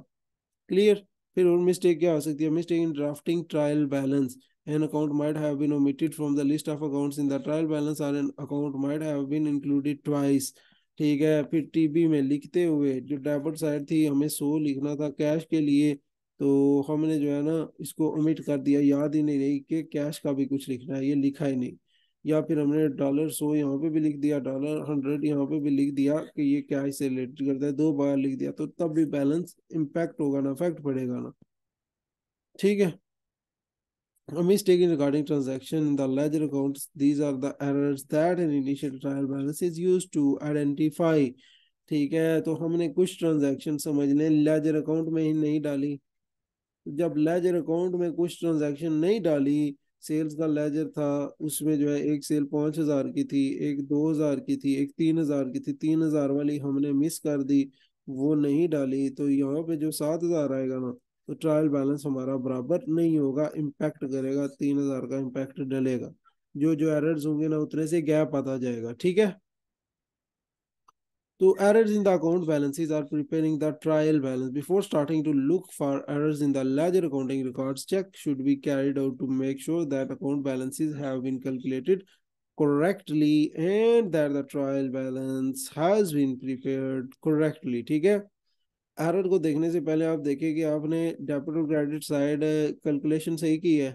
क्लियर फिर और मिस्टेक क्या हो सकती है mistake in drafting trial balance an account might have been omitted from the list of accounts in the trial balance or an account might have been included twice ठीक है फिर टीबी में लिखते हुए जो डेबिट साइड थी हमें सो लिखना था कैश के लिए तो हमने जो है ना इसको ओमिट कर दिया याद ही नहीं रही कि कैश का भी कुछ लिखना है ये लिखा ही नहीं या फिर हमने डॉलर सो यहाँ पे भी लिख दिया डॉलर हंड्रेड यहाँ पे भी लिख दिया कि ये क्या इसे रिलेटेड करता है दो बार लिख दिया तो तब भी बैलेंस इम्पैक्ट होगा ना इफेक्ट पड़ेगा ना ठीक है A mistake in regarding transaction in the ledger accounts. These are the errors that an initial trial balance is used to identify. ठीक है तो हमने कुछ ट्रांजेक्शन समझ लें लेजर अकाउंट में ही नहीं डाली जब लेजर अकाउंट में कुछ ट्रांजेक्शन नहीं डाली सेल्स का लेजर था उसमें जो है एक सेल पाँच हज़ार की थी एक दो हज़ार की थी एक तीन हज़ार की थी तीन हज़ार वाली हमने मिस कर दी वो नहीं डाली तो यहाँ पे जो सात हज़ार आएगा ना तो ट्रायल बैलेंस हमारा बराबर नहीं होगा इम्पैक्ट करेगा तीन हज़ार का इम्पैक्ट डलेगा जो जो एरर्स होंगे ना उतने से गैप आता जाएगा ठीक है तो errors in the account balances or preparing the trial balance before starting to look for errors in the ledger accounting records check should be carried out to make sure that account balances have been calculated correctly and that the trial balance has been prepared correctly ठीक है error को देखने से पहले आप देखें कि आपने डेबिट और क्रेडिट साइड कैलकुलेशन सही की है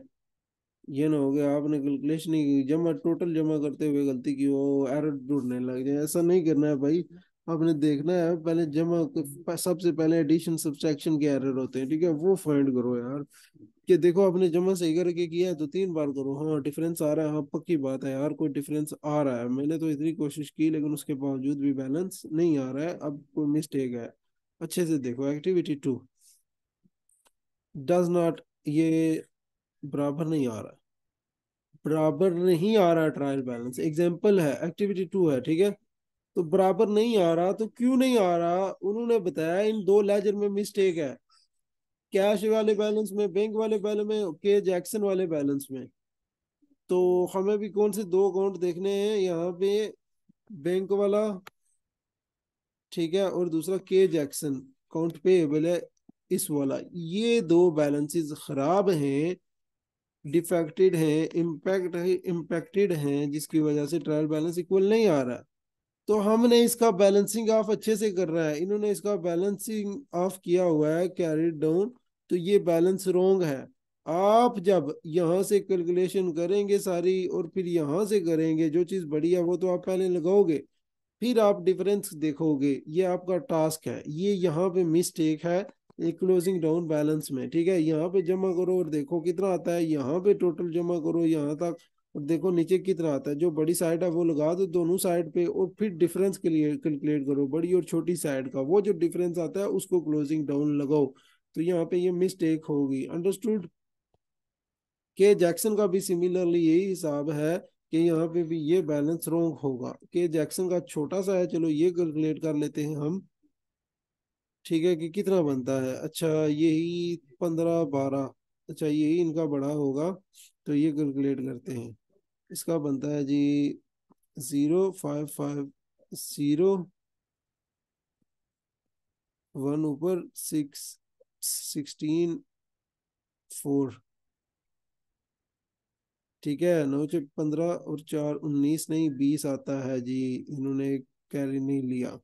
ये ना हो गया आपने कैलकुलेशन नहीं की जमा टोटल जमा करते हुए गलती की हो एरर ढूंढने लग जाए ऐसा नहीं करना है भाई आपने देखना है पहले जमा हम्म। सबसे पहले एडिशन सब्सट्रैक्शन के एरर होते हैं ठीक है वो फाइंड करो यार कि देखो आपने जमा सही करके किया है तो तीन बार करो हाँ डिफरेंस आ रहा है हाँ पक्की बात है यार कोई डिफरेंस आ रहा है मैंने तो इतनी कोशिश की लेकिन उसके बावजूद भी बैलेंस नहीं आ रहा है अब कोई मिस्टेक है अच्छे से देखो एक्टिविटी टू डज नॉट ये बराबर नहीं आ रहा बराबर नहीं आ रहा ट्रायल बैलेंस एग्जाम्पल है एक्टिविटी टू है ठीक है तो बराबर नहीं आ रहा तो क्यों नहीं आ रहा उन्होंने बताया इन दो लेजर में मिस्टेक है कैश वाले बैलेंस में बैंक वाले बैलेंस में के जैक्सन वाले बैलेंस में तो हमें भी कौन से दो अकाउंट देखने हैं यहाँ पे बैंक वाला ठीक है और दूसरा के जैक्सन अकाउंट पे है इस वाला ये दो बैलेंसेस खराब हैं डिफेक्टेड हैं इम्पैक्ट इम्पेक्टेड हैं जिसकी वजह से ट्रायल बैलेंस इक्वल नहीं आ रहा तो हमने इसका बैलेंसिंग ऑफ अच्छे से करना है इन्होंने इसका बैलेंसिंग ऑफ किया हुआ है कैरी डाउन तो ये बैलेंस रोंग है आप जब यहाँ से कैलकुलेशन करेंगे सारी और फिर यहाँ से करेंगे जो चीज़ बढ़िया वो तो आप पहले लगाओगे फिर आप डिफरेंस देखोगे ये आपका टास्क है ये यहाँ पे मिस्टेक है एक क्लोजिंग डाउन बैलेंस में ठीक है यहाँ पे जमा करो और देखो कितना आता है यहाँ पे टोटल जमा करो यहाँ तक और देखो नीचे कितना आता है जो बड़ी साइड है वो लगा दो दोनों साइड पे और फिर डिफरेंस कैलकुलेट करो बड़ी और छोटी साइड का वो जो डिफरेंस आता है उसको क्लोजिंग डाउन लगाओ तो यहाँ पे ये मिस्टेक होगी अंडरस्टूड के जैक्सन का भी सिमिलरली यही हिसाब है कि यहाँ पे भी ये बैलेंस रॉन्ग होगा के जैक्सन का छोटा सा है चलो ये कैलकुलेट कर लेते हैं हम ठीक है कि कितना बनता है अच्छा यही पंद्रह बारह अच्छा यही इनका बड़ा होगा तो ये कैलकुलेट करते हैं इसका बनता है जी zero five five zero one ऊपर सिक्स सिक्सटीन फोर ठीक है नौ छः पंद्रह और चार उन्नीस नहीं बीस आता है जी इन्होंने कैरी नहीं लिया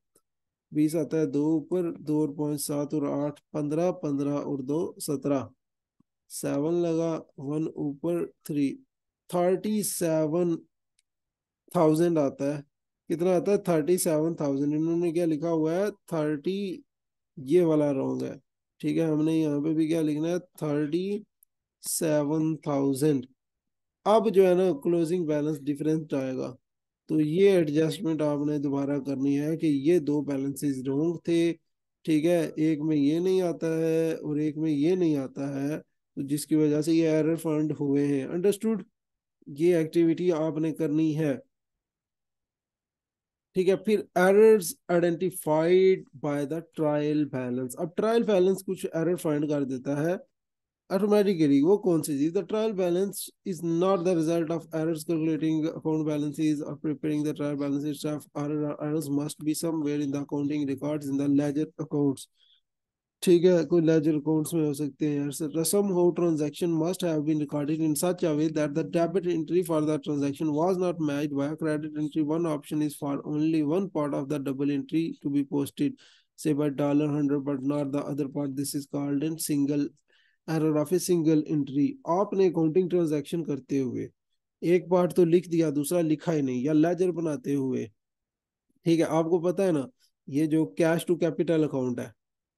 बीस आता है दो ऊपर दो और पॉइंट सात और आठ पंद्रह पंद्रह और दो सत्रह सेवन लगा वन ऊपर थ्री थर्टी सेवन थाउजेंड आता है कितना आता है थर्टी सेवन थाउजेंड इन्होंने क्या लिखा हुआ है थर्टी ये वाला रॉन्ग है ठीक है हमने यहाँ पे भी क्या लिखना है थर्टी सेवन थाउजेंड अब जो है ना क्लोजिंग बैलेंस डिफरेंस आएगा तो ये एडजस्टमेंट आपने दोबारा करनी है कि ये दो बैलेंसेस रॉन्ग थे ठीक है एक में ये नहीं आता है और एक में ये नहीं आता है तो जिसकी वजह से ये एरर फंड हुए हैं अंडरस्टूड ये एक्टिविटी आपने करनी है ठीक है फिर errors identified by the trial balance अब ट्रायल बैलेंस कुछ एरर फाइंड कर देता है ऑटोमेटिकली वो कौन सी चीज the trial balance is not the result of errors calculating account balances और preparing the trial balances of errors must be somewhere in the accounting records in the ledger accounts ठीक है कोई लेजर अकाउंट्स में हो सकते हैं यार sir somehow transaction must have been recorded in such a way that the debit entry for the transaction was not matched by credit entry one option is for only one part of the double entry to be posted say by dollar hundred but not the other part this is called in single error of a single entry आपने accounting transaction करते हुए एक part तो लिख दिया दूसरा लिखा ही नहीं या लेजर बनाते हुए ठीक है आपको पता है ना ये जो कैश टू कैपिटल अकाउंट है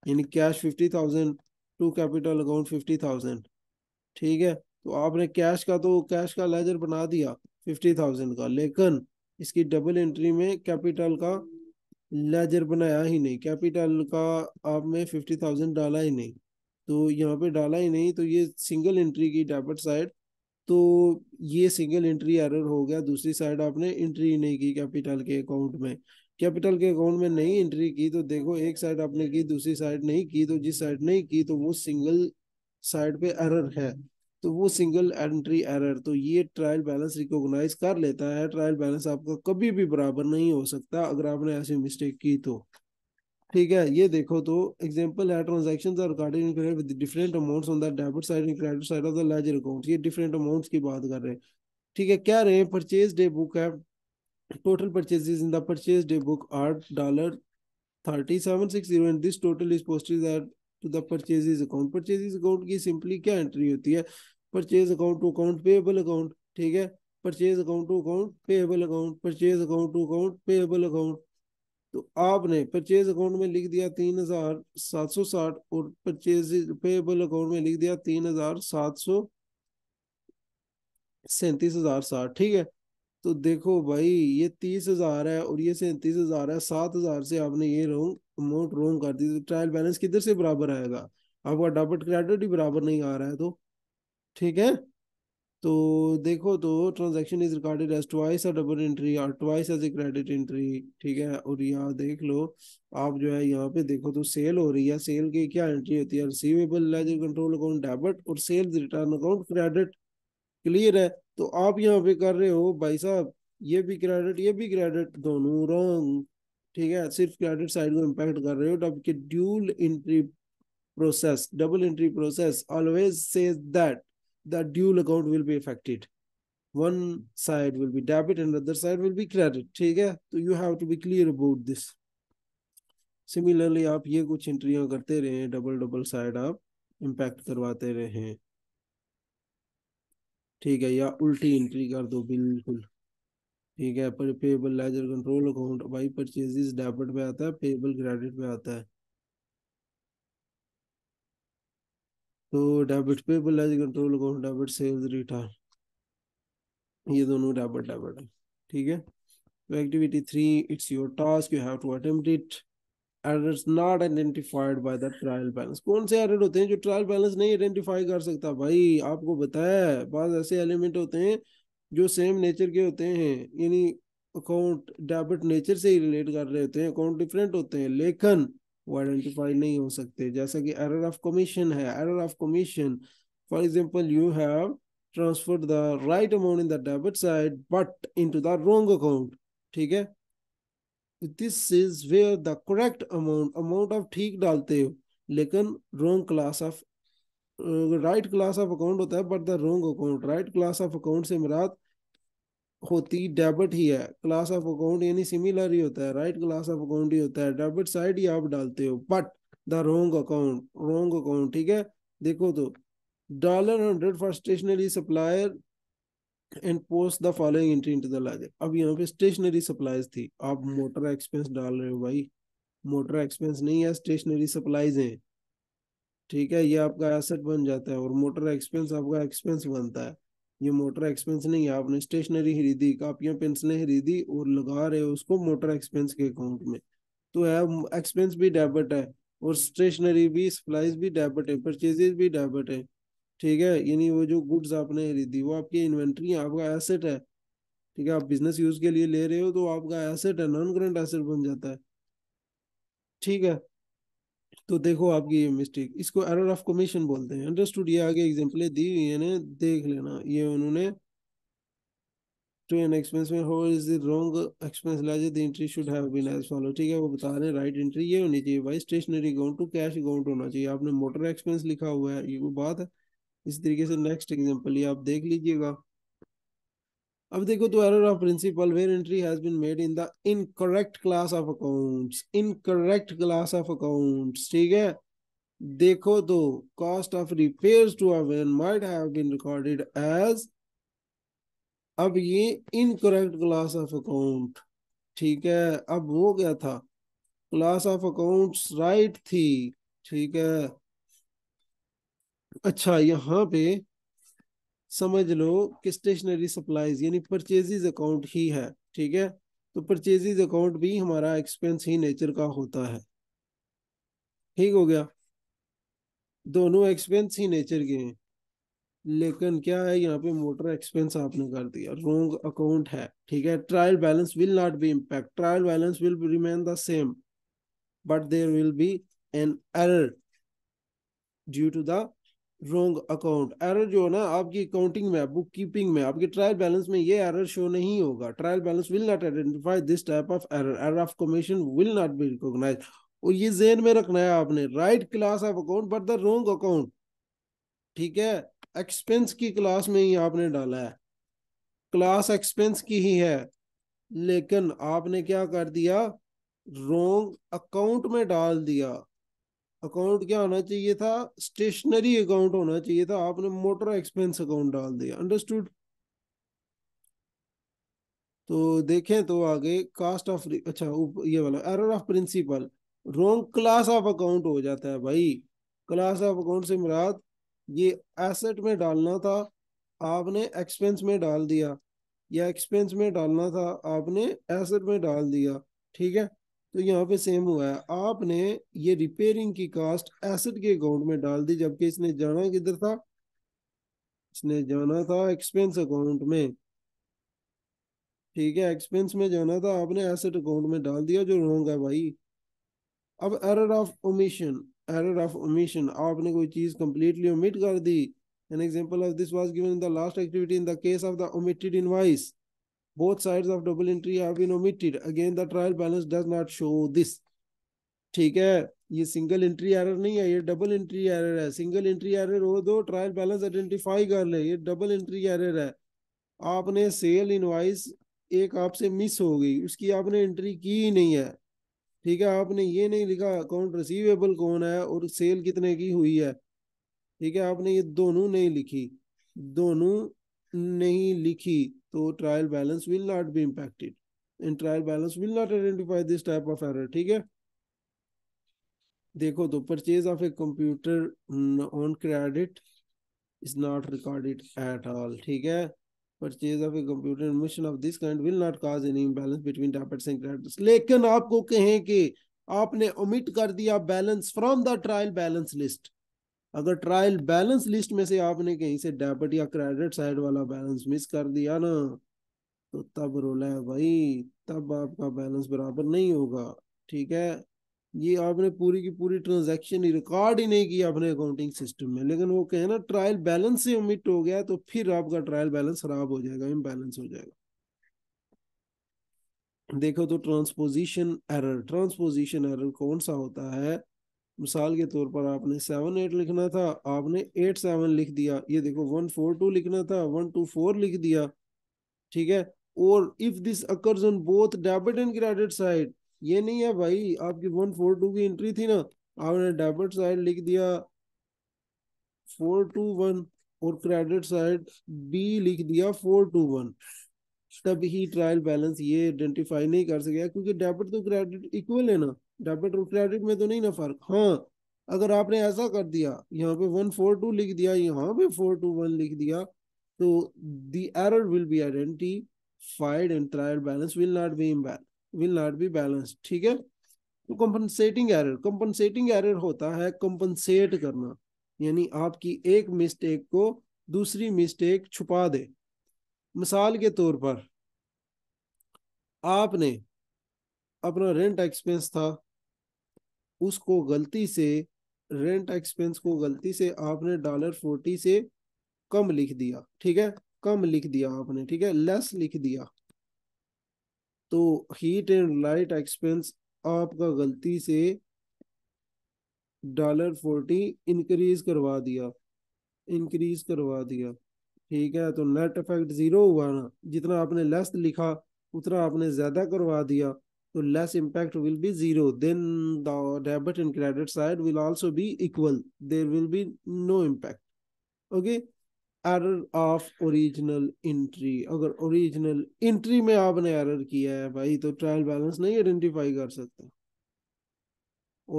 यानी cash fifty thousand to capital account fifty thousand ठीक है तो आपने कैश का तो कैश का लेजर बना दिया फिफ्टी थाउजेंड का लेकिन इसकी डबल एंट्री में कैपिटल का लेजर बनाया ही नहीं कैपिटल का आपने फिफ्टी थाउजेंड डाला ही नहीं तो यहाँ पे डाला ही नहीं तो ये सिंगल एंट्री की डेबिट साइड तो ये सिंगल एंट्री एरर हो गया दूसरी साइड आपने एंट्री नहीं की कैपिटल के अकाउंट में कैपिटल के अकाउंट में नहीं एंट्री की तो देखो एक साइड आपने की दूसरी साइड नहीं की तो जिस साइड नहीं की तो वो सिंगल साइड पे एरर है तो वो सिंगल एंट्री एरर तो ये ट्रायल बैलेंस रिकॉग्नाइज कर लेता है ट्रायल बैलेंस आपका कभी भी बराबर नहीं हो सकता अगर आपने ऐसी मिस्टेक की तो ठीक है ये देखो तो एग्जांपल है transaction with different amounts on the debit side and credit side of the ledger account ये डिफरेंट अमाउंट्स की बात कर रहे हैं ठीक है क्या रहे हैं परचेज डे बुक है total purchases in the purchase day book are dollar 3760 and this total is posted at to the purchases account purchases account की simply क्या entry होती है purchase account to account payable account ठीक है purchase account to account payable account purchase account to account payable account तो आपने purchase account में लिख दिया तीन हजार सात सौ साठ और परचेज पेबल अकाउंट में लिख दिया तीन हजार सात सौ सैंतीस हजार साठ ठीक है तो देखो भाई ये तीस हजार है और ये सैंतीस हजार है सात हजार से आपने ये रोंग अमाउंट रोंग कर दी तो ट्रायल बैलेंस किधर से बराबर आएगा आपका डेबिट क्रेडिट ही बराबर नहीं आ रहा है तो ठीक है तो देखो तो transaction is recorded as twice a double entry और twice as a credit entry ठीक है और यहाँ देख लो आप जो है यहाँ पे देखो तो सेल हो रही है सेल की क्या एंट्री होती है receivable ledger control account debit और sales return account credit clear है तो आप यहाँ पे कर रहे हो भाई साहब ये भी क्रेडिट ये भी क्रेडिट दोनों रॉन्ग ठीक है सिर्फ क्रेडिट साइड को इम्पैक्ट कर रहे हो जबकि dual entry process double entry process always says that the dual account will be affected one side will be debit and other side will be credit ठीक है तो you have to be clear about this similarly आप ये कुछ इंट्रियाँ करते रहे double double side आप इम्पैक्ट करवाते रहे हैं ठीक है या उल्टी एंट्री कर दो बिल्कुल ठीक है पर पेबल लेजर कंट्रोल अकाउंट भाई परचेजेस डेबिट में आता है पेबल क्रेडिट में आता है तो debit payable ledger control account debit sales return ये दोनों डेबिट डेबिट है ठीक है तो activity three it's your task you have to attempt it errors not identified by the trial balance कौन से एरर होते हैं जो ट्रायल बैलेंस नहीं आइडेंटिफाई कर सकता भाई आपको बताया बाद ऐसे एलिमेंट होते हैं जो सेम नेचर के होते हैं यानी अकाउंट डेबिट नेचर से ही रिलेट कर रहे होते हैं अकाउंट डिफरेंट होते हैं लेकिन वो आइडेंटिफाई नहीं हो सकते जैसा कि एरर ऑफ कमीशन है error of commission for example you have transfer the right amount in the debit side but into the wrong account ठीक है this is where the correct amount amount of ठीक डालते हो लेकिन wrong class of right class of account होता है but the wrong account right class of account से मुराद होती डेबिट ही है क्लास ऑफ अकाउंट यानी सिमिलर ही होता है राइट क्लास ऑफ अकाउंट ही होता है डेबिट साइड ही आप डालते हो but the wrong account wrong account ठीक है देखो तो dollar hundred for stationery supplier and post the following entry into the ledger अब यहाँ पे स्टेशनरी सप्लाईज थी आप मोटर एक्सपेंस डाल रहे हो भाई मोटर एक्सपेंस नहीं है स्टेशनरी सप्लाईज हैं ठीक है ये आपका एसेट बन जाता है और मोटर एक्सपेंस आपका एक्सपेंस बनता है ये मोटर एक्सपेंस नहीं है आपने स्टेशनरी खरीदी कापियाँ पेंसिलें खरीदी और लगा रहे हो उसको मोटर एक्सपेंस के अकाउंट में तो है एक्सपेंस भी डेबिट है और स्टेशनरी भी सप्लाईज भी डेबिट है परचेजेज भी डेबिट है ठीक है यानी वो जो गुड्स आपने खरीदी वो आपकी इन्वेंट्री है आपका एसेट है ठीक है आप बिजनेस यूज के लिए ले रहे हो तो आपका एसेट है नॉन करंट एसेट बन जाता है ठीक है तो देखो आपकी ये मिस्टेक इसको एरर ऑफ कमीशन बोलते हैं अंडरस्टूड ये आगे एग्जाम्पलें दी हुई है देख लेना ये उन्होंने टू एक्सपेंस में हो is the wrong expense ledger the entry should have been as follow ठीक है वो बता रहे हैं राइट एंट्री ये होनी चाहिए भाई stationery account to cash account होना चाहिए आपने मोटर एक्सपेंस लिखा हुआ है ये वो बात है इस तरीके से नेक्स्ट एग्जांपल ये आप देख लीजिएगा अब देखो तो error of principle where entry has been made in the incorrect class of accounts incorrect class of accounts ठीक है देखो तो cost of repairs to a van might have been recorded as अब ये इनकरेक्ट क्लास ऑफ अकाउंट ठीक है अब वो क्या था क्लास ऑफ अकाउंट्स राइट थी ठीक है अच्छा यहाँ पे समझ लो कि स्टेशनरी सप्लाईज यानी परचेजेज अकाउंट ही है ठीक है तो परचेजेज अकाउंट भी हमारा एक्सपेंस ही नेचर का होता है ठीक हो गया दोनों एक्सपेंस ही नेचर के हैं लेकिन क्या है यहाँ पे मोटर एक्सपेंस आपने कर दिया रोंग अकाउंट है ठीक है trial balance will not be impact trial balance will remain the same but there will be an error due to the wrong account error जो है ना आपकी अकाउंटिंग में बुक कीपिंग में आपके ट्रायल बैलेंस में ये एरर शो नहीं होगा trial balance will not identify this type of error error of commission will not be recognize और ये जेन में रखना है आपने right class of account but the wrong account ठीक है एक्सपेंस की क्लास में ही आपने डाला है क्लास एक्सपेंस की ही है लेकिन आपने क्या कर दिया रोंग अकाउंट में डाल दिया अकाउंट क्या होना चाहिए था स्टेशनरी अकाउंट होना चाहिए था आपने मोटर एक्सपेंस अकाउंट डाल दिया अंडरस्टूड तो देखें तो आगे कास्ट ऑफ अच्छा ये वाला error of principle wrong class of account हो जाता है भाई क्लास ऑफ अकाउंट से मुराद ये एसेट में डालना था आपने एक्सपेंस में डाल दिया या एक्सपेंस में डालना था आपने एसेट में डाल दिया ठीक है तो यहाँ पे सेम हुआ है आपने ये रिपेयरिंग की कास्ट एसेट के अकाउंट में डाल दी जबकि इसने जाना किधर था इसने जाना था एक्सपेंस अकाउंट में ठीक है एक्सपेंस में जाना था आपने एसेट अकाउंट में डाल दिया जो रॉन्ग है भाई अब error of omission error of omission आपने कोई चीज कंप्लीटली ओमिट कर दी an example of this was given in the last activity in the case of the omitted invoice both sides of double entry have been omitted again the trial balance does not show this ठीक है ये single entry error नहीं है ये double entry error है single entry error हो दो trial balance identify कर ले ये डबल एंट्री एरर है आपने सेल इनवाइस एक आपसे मिस हो गई उसकी आपने एंट्री की ही नहीं है ठीक है आपने ये नहीं लिखा अकाउंट रिसीवेबल कौन है और सेल कितने की हुई है ठीक है आपने ये दोनों नहीं लिखी दोनों नहीं लिखी तो trial balance will not be impacted and trial balance will not identify this type of error ठीक है देखो तो purchase of a computer on credit is not recorded at all ठीक है purchase of a computer admission of this kind will not cause any imbalance between debits and credits लेकिन आपको कहें कि आपने ओमिट कर दिया balance from the trial balance list अगर ट्रायल बैलेंस लिस्ट में से आपने कहीं से डेबिट या क्रेडिट साइड वाला बैलेंस मिस कर दिया ना तो तब रोला है भाई तब आपका बैलेंस बराबर नहीं होगा ठीक है ये आपने पूरी की पूरी ट्रांजैक्शन रिकॉर्ड ही नहीं किया अपने अकाउंटिंग सिस्टम में लेकिन वो कहे ना ट्रायल बैलेंस से ओमिट हो गया तो फिर आपका ट्रायल बैलेंस खराब हो जाएगा इम्बैलेंस हो जाएगा देखो तो ट्रांसपोजिशन एरर ट्रांसपोजिशन एरर कौन सा होता है मिसाल के तौर पर आपने सेवन एट लिखना था आपने एट सेवन लिख दिया ये देखो वन फोर टू लिखना था वन टू फोर लिख दिया ठीक है और if this occurs on both debit and credit side ये नहीं है भाई आपकी वन फोर टू की एंट्री थी ना आपने डेबिट साइड लिख दिया फोर टू वन और क्रेडिट साइड बी लिख दिया फोर टू वन तब ही ट्रायल बैलेंस ये आइडेंटिफाई नहीं कर सकेगा क्योंकि डेबिट तो क्रेडिट इक्वल है ना डेबिट और क्रेडिट में तो नहीं ना फर्क हाँ अगर आपने ऐसा कर दिया यहाँ पे वन फोर टू लिख दिया यहाँ पे फोर टू वन लिख दिया तो the will be filed and trial balance will not be will not be balance ठीक है तो कंपनसेटिंग एरर कंपनसेटिंग एरर होता है कंपनसेट करना यानी आपकी एक मिस्टेक को दूसरी मिस्टेक छुपा दे मिसाल के तौर पर आपने अपना रेंट एक्सपेंस था उसको गलती से रेंट एक्सपेंस को गलती से आपने डॉलर फोर्टी से कम लिख दिया ठीक है कम लिख दिया आपने ठीक है लेस लिख दिया तो हीट एंड लाइट एक्सपेंस आपका गलती से डॉलर फोर्टी इंक्रीज करवा दिया इंक्रीज करवा दिया ठीक है तो नेट इफेक्ट जीरो हुआ ना जितना आपने लेस लिखा उतना आपने ज्यादा करवा दिया तो less impact will be zero then the debit and credit side will also be equal there will be no impact okay error of original entry अगर ओरिजिनल इंट्री में आपने एरर किया है भाई तो ट्रायल बैलेंस नहीं आइडेंटिफाई कर सकते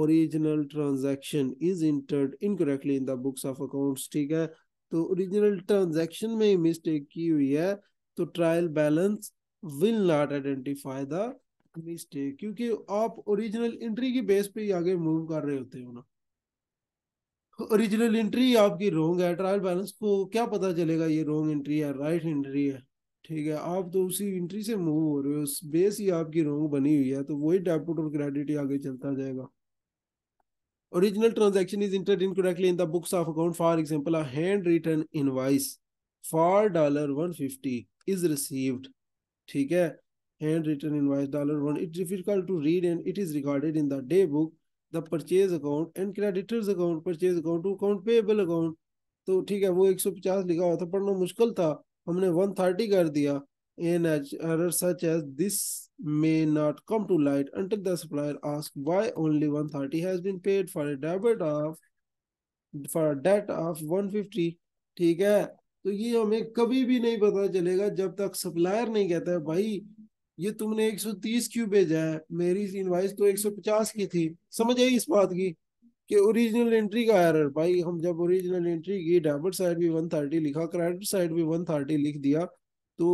original transaction is entered incorrectly in the books of accounts ठीक है तो ओरिजिनल ट्रांजैक्शन में ही मिस्टेक की हुई है तो trial balance will not identify the mistake क्योंकि आप ओरिजिनल एंट्री की बेस पे ही आगे मूव कर रहे होते हो ना ओरिजिनल एंट्री आपकी रोंग है ट्रायल बैलेंस को क्या पता चलेगा ये रोंग एंट्री है राइट एंट्री है ठीक है आप तो उसी एंट्री से मूव हो रहे हो उस बेस ही आपकी रोंग बनी हुई है तो वही डेबिट और क्रेडिट ही आगे चलता जाएगा original original transaction is entered incorrectly in the books of account for example a handwritten invoice for dollar 150 is received ठीक है handwritten invoice dollar one it's difficult to read and it is recorded in the day book the purchase account and creditors account purchase account to account payable account तो ठीक है वो 150 लिखा हुआ था पढ़ना मुश्किल था हमने 130 कर दिया an H error such as this may not come to light until the supplier ask why only 130 has been paid for a debit of for debt of 150 ठीक है तो ये हमें कभी भी नहीं पता चलेगा जब तक सप्लायर नहीं कहता है भाई ये तुमने 130 क्यों भेजा है मेरी इनवाइस तो 150 की थी समझ आई इस बात की कि ओरिजिनल एंट्री का एरर भाई हम जब ओरिजिनल एंट्री की डेबिट साइड भी 130 लिखा क्रेडिट साइड भी 130 लिख दिया तो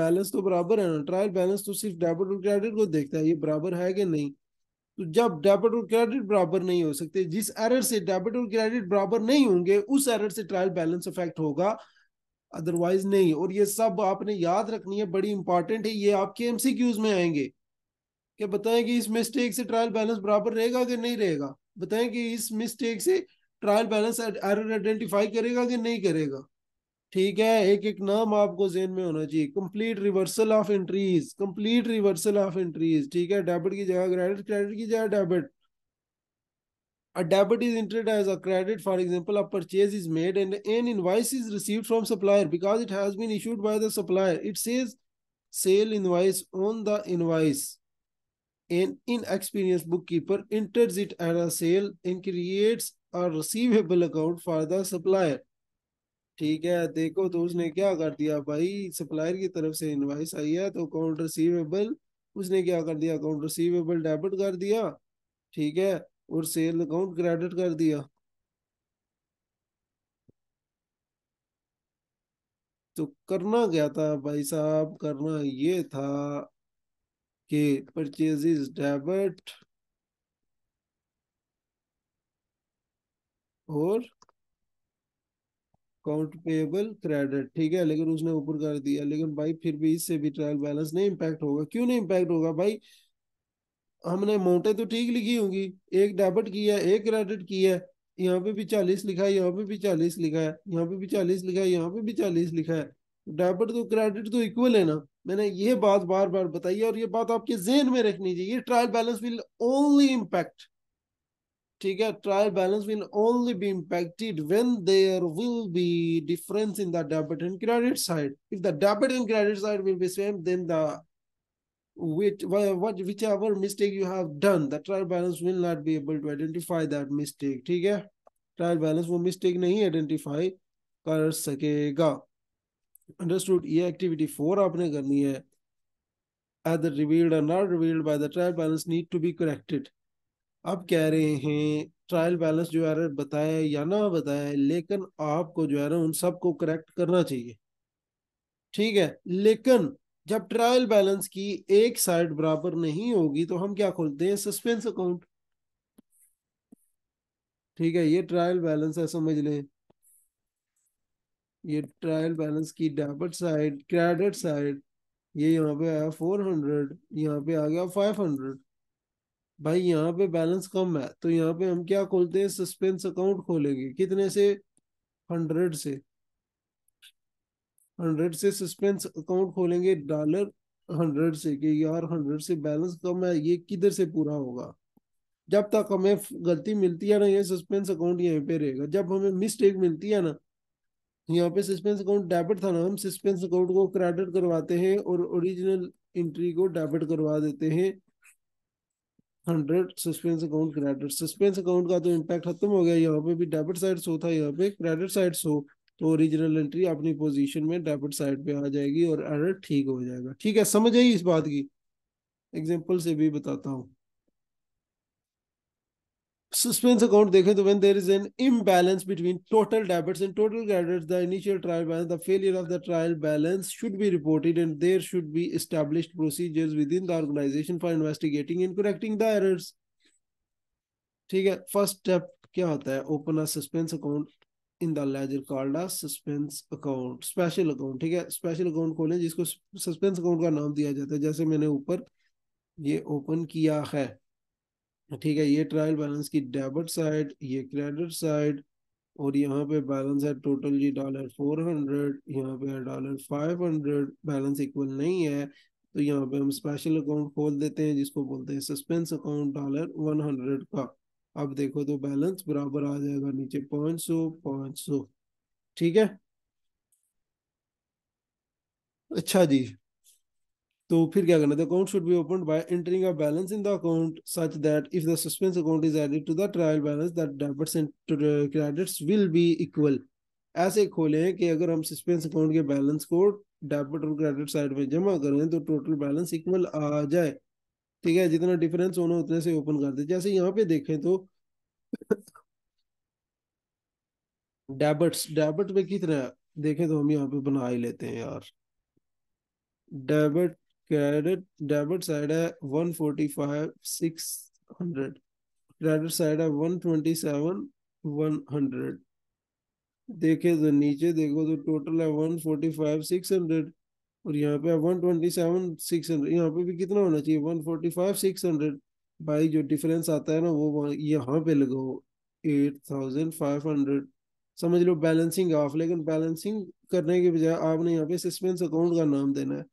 बैलेंस तो बराबर है ना ट्रायल बैलेंस तो सिर्फ डेबिट और क्रेडिट को देखता है ये बराबर है कि नहीं तो जब डेबिट और क्रेडिट बराबर नहीं हो सकते जिस एरर से डेबिट और क्रेडिट बराबर नहीं होंगे उस एरर से ट्रायल बैलेंस इफेक्ट होगा अदरवाइज नहीं और ये सब आपने याद रखनी है बड़ी इंपॉर्टेंट है ये आपके एमसीक्यूज में आएंगे कि बताएं कि इस मिस्टेक से ट्रायल बैलेंस बराबर रहेगा कि नहीं रहेगा बताएं कि इस मिस्टेक से ट्रायल बैलेंस एरर आइडेंटिफाई करेगा कि नहीं करेगा ठीक है एक एक नाम आपको जेन में होना चाहिए complete reversal of entries complete reversal of entries ठीक है डेबिट की जगह क्रेडिट क्रेडिट की जगह debit A debit is entered as a credit. For example, a purchase is made and an invoice is received from supplier because it has been issued by the supplier. It says sale invoice on the invoice. An inexperienced bookkeeper enters it as a sale and creates a receivable account for the supplier. ठीक है देखो तो उसने क्या कर दिया भाई supplier की तरफ से इनवाइस आई है तो अकाउंट रिसीवेबल उसने क्या कर दिया अकाउंट रिसीवेबल डेबिट कर दिया ठीक है और सेल अकाउंट क्रेडिट कर दिया तो करना क्या था भाई साहब करना ये था कि परचेज डेबिट और अकाउंट पेबल क्रेडिट ठीक है लेकिन उसने ऊपर कर दिया लेकिन भाई फिर भी इससे भी ट्रायल बैलेंस नहीं इम्पैक्ट होगा क्यों नहीं इम्पैक्ट होगा भाई हमने अमाउंटें तो ठीक लिखी होंगी एक डेबिट की है एक क्रेडिट की है यहाँ पे भी चालीस लिखा है यहाँ पे भी चालीस लिखा है यहाँ पे भी चालीस लिखा है यहाँ पे भी चालीस लिखा है डेबिट तो क्रेडिट तो इक्वल है ना मैंने ये बात बार बार बताई है और ये बात आपके जेन में रखनी चाहिए trial balance will only impact ठीक है trial balance will only be impacted when there will be difference in the debit and credit side if the debit and credit side will be same then the which what whichever mistake you have done the trial balance will not be able to identify that mistake ठीक है trial balance वो mistake नहीं identify कर सकेगा understood ये activity four आपने करनी है एदर रिवील्ड और not revealed by the trial balance need to be corrected आप कह रहे हैं ट्रायल बैलेंस जो एरर बताया या ना बताया लेकिन आपको जो है ना उन सबको करेक्ट करना चाहिए ठीक है लेकिन जब ट्रायल बैलेंस की एक साइड बराबर नहीं होगी तो हम क्या खोलते हैं सस्पेंस अकाउंट ठीक है ये ट्रायल बैलेंस है समझ लें ये ट्रायल बैलेंस की डेबिट साइड क्रेडिट साइड ये यहाँ पे आया फोर हंड्रेड यहाँ पे आ गया फाइव हंड्रेड भाई यहाँ पे बैलेंस कम है तो यहाँ पे हम क्या खोलते हैं सस्पेंस अकाउंट खोलेंगे कितने से हंड्रेड से हंड्रेड से सस्पेंस अकाउंट खोलेंगे डॉलर हंड्रेड से कि यार हंड्रेड से बैलेंस कम है ये किधर से पूरा होगा जब तक हमें गलती मिलती है ना ये सस्पेंस अकाउंट यहाँ पे रहेगा जब हमें मिस्टेक मिलती है ना यहाँ पे सस्पेंस अकाउंट डेबिट था ना हम सस्पेंस अकाउंट को क्रेडिट करवाते हैं और ओरिजिनल एंट्री को डेबिट करवा देते हैं hundred suspense account credit suspense account का तो इम्पैक्ट खत्म हो गया यहाँ पे भी डेबिट साइड सो था यहाँ पे क्रेडिट साइड सो तो ओरिजिनल एंट्री अपनी पोजीशन में डेबिट साइड पे आ जाएगी और एरर ठीक हो जाएगा ठीक है समझ आई इस बात की एग्जांपल से भी बताता हूँ सस्पेंस अकाउंट देखें तो when there is an imbalance between total debits and total credits the initial trial balance the failure of the trial balance should be reported and there should be establish procedures with in the organization for investigating and correcting the errors ठीक है first step क्या होता है open a suspense account in the ledger called a suspense account special account ठीक है special account खोलें जिसको suspense account का नाम दिया जाता है जैसे मैंने ऊपर ये ओपन किया है ठीक है ये ट्रायल बैलेंस की डेबिट साइड ये क्रेडिट साइड और यहाँ पे बैलेंस है टोटल जी डॉलर फोर हंड्रेड यहाँ पे है dollar five hundred balance equal नहीं है तो यहाँ पे हम स्पेशल अकाउंट खोल देते हैं जिसको बोलते हैं suspense account dollar one hundred का अब देखो तो बैलेंस बराबर आ जाएगा नीचे पांच सौ पांच सौ ठीक है अच्छा जी तो फिर क्या करना account should be open by entering a balance in the account such that if the suspense account is added to the trial balance that debits and credits will be equal ऐसे खोले हैं कि अगर हम सस्पेंस अकाउंट के balance को debit और credit side में जमा करें तो टोटल बैलेंस इक्वल आ जाए ठीक है जितना डिफरेंस होना उतने से ओपन कर दे जैसे यहाँ पे देखें तो डेबिट्स डेबिट में कितना है देखें तो हम यहाँ पे बना ही लेते हैं यार डेबिट क्रेडिट डेबिट साइड है one forty five six hundred credit side है one twenty seven one hundred देखे तो नीचे देखो तो टोटल है one forty five six hundred और यहाँ पे one twenty seven six hundred यहाँ पे भी कितना होना चाहिए one forty five six hundred भाई जो डिफरेंस आता है ना वो यहाँ पे लगाओ एट थाउजेंड फाइव हंड्रेड समझ लो बैलेंसिंग ऑफ लेकिन बैलेंसिंग करने के बजाय आपने यहाँ पे सस्पेंस अकाउंट का नाम देना है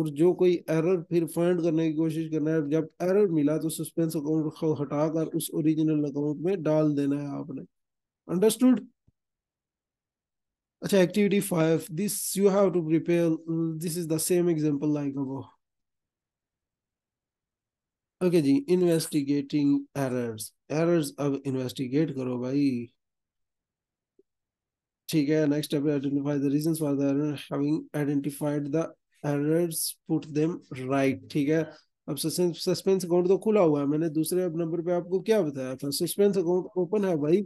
और जो कोई एरर फिर फाइंड करने की कोशिश करना है जब एरर मिला तो सस्पेंस अकाउंट को हटाकर उस ओरिजिनल अकाउंट में डाल देना है आपने अंडरस्टूड अच्छा activity five this you have to prepare this is the same example like above okay जी इन्वेस्टिगेटिंग एरर्स एरर्स अब इन्वेस्टिगेट करो भाई ठीक है next step identify the reasons for the error having identified the errors put them right ठीक है अब suspense account तो खुला हुआ है मैंने दूसरे नंबर पे आपको क्या बताया था सस्पेंस अकाउंट ओपन है भाई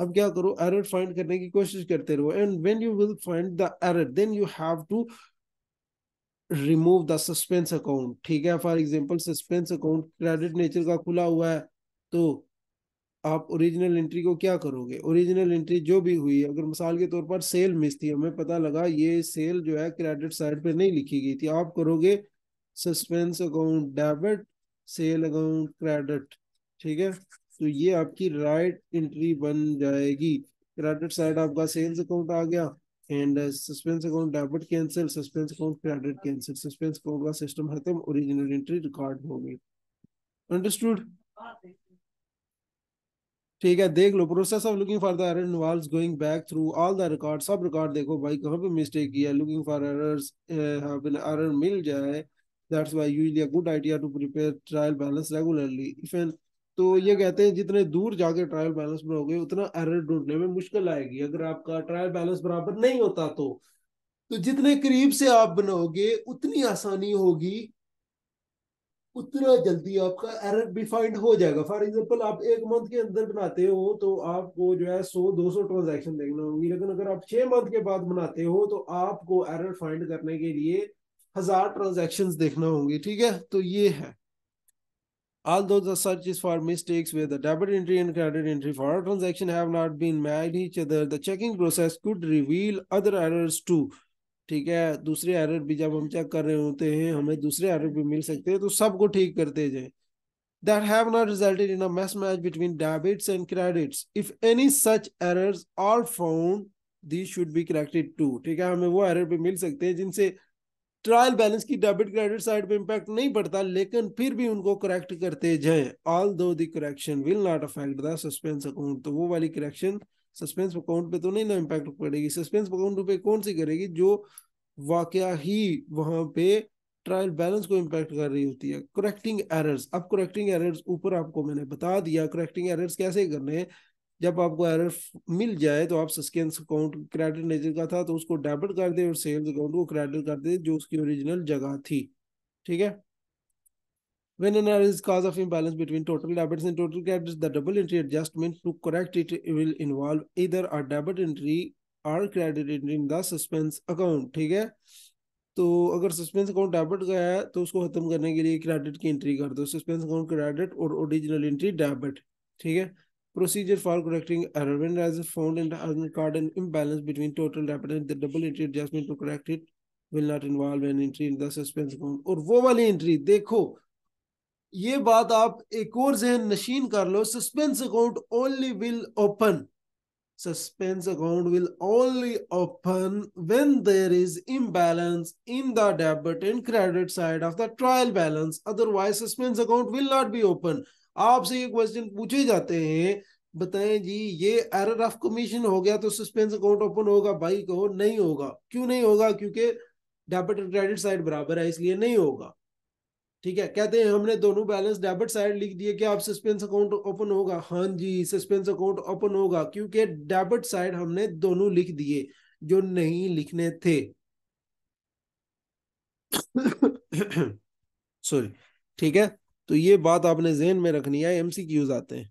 अब क्या करो एरर फाइंड करने की कोशिश करते रहो and when you will find the error then you have to remove the suspense account ठीक है for example suspense account credit nature का खुला हुआ है तो आप ओरिजिनल एंट्री को क्या करोगे ओरिजिनल एंट्री जो भी हुई अगर मिसाल के तौर पर सेल मिस थी हमें पता लगा ये सेल जो है क्रेडिट साइड पर नहीं लिखी गई थी आप करोगे suspense account debit sale account credit ठीक है तो ये आपकी राइट एंट्री बन जाएगी क्रेडिट साइड आपका सेल्स अकाउंट आ गया and suspense account debit cancel suspense account credit cancel suspense account का सिस्टम खत्म ओरिजिनल एंट्री रिकॉर्ड हो गई अंडरस्टूड ठीक है देख लो process of looking for the error involves going back through all the record सब रिकॉर्ड देखो भाई कहां पे मिस्टेक किया looking for errors have been error मिल जाए that's why usually a good idea to prepare trial balance regularly if an तो ये कहते हैं जितने दूर जाके ट्रायल बैलेंस बनाओगे उतना एरर ढूंढने में मुश्किल आएगी अगर आपका ट्रायल बैलेंस बराबर नहीं होता तो तो जितने करीब से आप बनाओगे उतनी आसानी होगी उतना जल्दी आपका एरर भी फाइंड हो जाएगा फॉर एग्जाम्पल आप एक मंथ के अंदर बनाते हो तो आपको जो है सौ दो सौ ट्रांजेक्शन देखना होगी लेकिन अगर आप छह मंथ के बाद बनाते हो तो आपको एरर फाइंड करने के लिए हजार ट्रांजेक्शन देखना होंगी ठीक है तो ये है Although the search is for mistakes where the debit entry and credit entry for a transaction have not been matched each other, the checking process could reveal other errors too. ठीक है दूसरे एरर भी जब हम check कर रहे होते हैं हमें दूसरे एरर भी मिल सकते हैं तो सबको ठीक करते जाए that have not resulted in a a match between debits and credits if any such errors are found these should be corrected to ठीक है हमें वो एरर भी मिल सकते हैं जिनसे ट्रायल बैलेंस की डेबिट क्रेडिट साइड पे इंपैक्ट नहीं पड़ता लेकिन फिर भी उनको करेक्ट करते जाए although correction will not affect the suspense account तो वो वाली करेक्शन सस्पेंस अकाउंट पे तो नहीं ना इम्पैक्ट पड़ेगी सस्पेंस अकाउंट पे कौन सी करेगी जो वाक्य ही वहां पे ट्रायल बैलेंस को इम्पैक्ट कर रही होती है करेक्टिंग एरर्स अब करेक्टिंग एरर्स ऊपर आपको मैंने बता दिया करेक्टिंग एरर्स कैसे करने हैं जब आपको एरर मिल जाए तो आप सस्केंस अकाउंट क्रेडिट नेचर का था तो उसको डेबिट कर दे और सेल्स अकाउंट को क्रेडिट कर दे जो उसकी ओरिजिनल जगह थी ठीक है When an error is cause of imbalance between total debits and total credits, the double entry adjustment to correct it will involve either a debit entry or credit entry in the suspense account. ठीक है तो अगर suspense account debit गया है तो उसको खत्म करने के लिए क्रेडिट की एंट्री कर दो सस्पेंस अकाउंट क्रेडिट और ओरिजिनल एंट्री डेबिट ठीक है Procedure for correcting error. When there is found in the account an imbalance between total debit and the double entry adjustment to correct it will not involve an entry in the suspense account. Or, वो वाली entry देखो ये बात आप एक और जहन नशीन कर लो Suspense account only will open. suspense account will only open when there is imbalance in the debit and credit side of the trial balance otherwise suspense account will not be open आपसे ये question पूछे जाते हैं बताएं जी ये error of commission हो गया तो सस्पेंस अकाउंट ओपन होगा भाई कहो नहीं होगा क्यों नहीं होगा क्योंकि डेबिट और क्रेडिट साइड बराबर है इसलिए नहीं होगा ठीक है कहते हैं हमने दोनों बैलेंस डेबिट साइड लिख दिए कि आप सस्पेंस अकाउंट ओपन होगा हाँ जी सस्पेंस अकाउंट ओपन होगा क्योंकि डेबिट साइड हमने दोनों लिख दिए जो नहीं लिखने थे सॉरी ठीक है तो ये बात आपने जहन में रखनी है एम आते हैं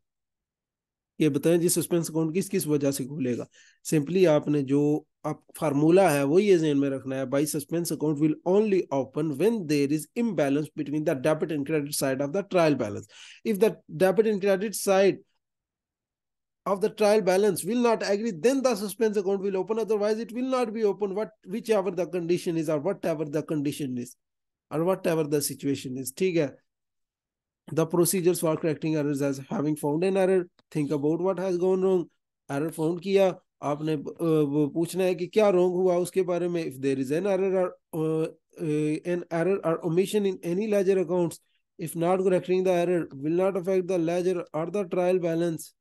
ये बताएं जी सस्पेंस अकाउंट किस किस वजह से खुलेगा सिंपली आपने जो आप फार्मूला है वो ये जहन में रखना है बाई suspense account will only open when there is imbalance between the debit and credit side of the trial balance if the debit and credit side of the trial balance will not agree, then the suspense account will open. Otherwise, it will not be open, what whichever the condition is or whatever the condition is or whatever the situation is. theek hai the procedures for correcting errors as having found an error think about what has gone wrong error found किया आपने वो पूछना है कि क्या wrong हुआ उसके बारे में if there is an error an error or omission in any ledger accounts if not correcting the error will not affect the ledger or the trial balance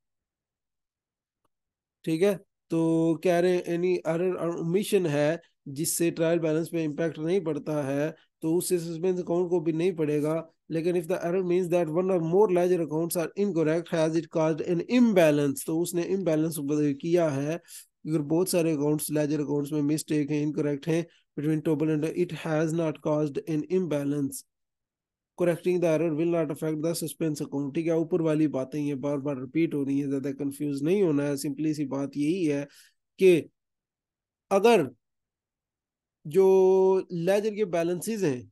ठीक है तो कह रहे हैं एनी एरर और ओमिशन है जिससे trial balance पे impact नहीं पड़ता है तो उससे सस्पेंस अकाउंट को भी नहीं पड़ेगा लेकिन if the error means that one or more larger accounts are incorrect has it caused an imbalance तो उसने इम्बैलेंस किया है अगर बहुत सारे अकाउंट्स लार्जर अकाउंट्स में मिस्टेक है इनकोरेक्ट है between Tobel and it has not caused an imbalance. Correcting the error will not affect the suspense account. ठीक है ऊपर वाली बातें ये बार बार रिपीट हो रही है ज्यादा कंफ्यूज नहीं होना है सिंपली सी बात यही है कि अगर जो लेजर के बैलेंसेस हैं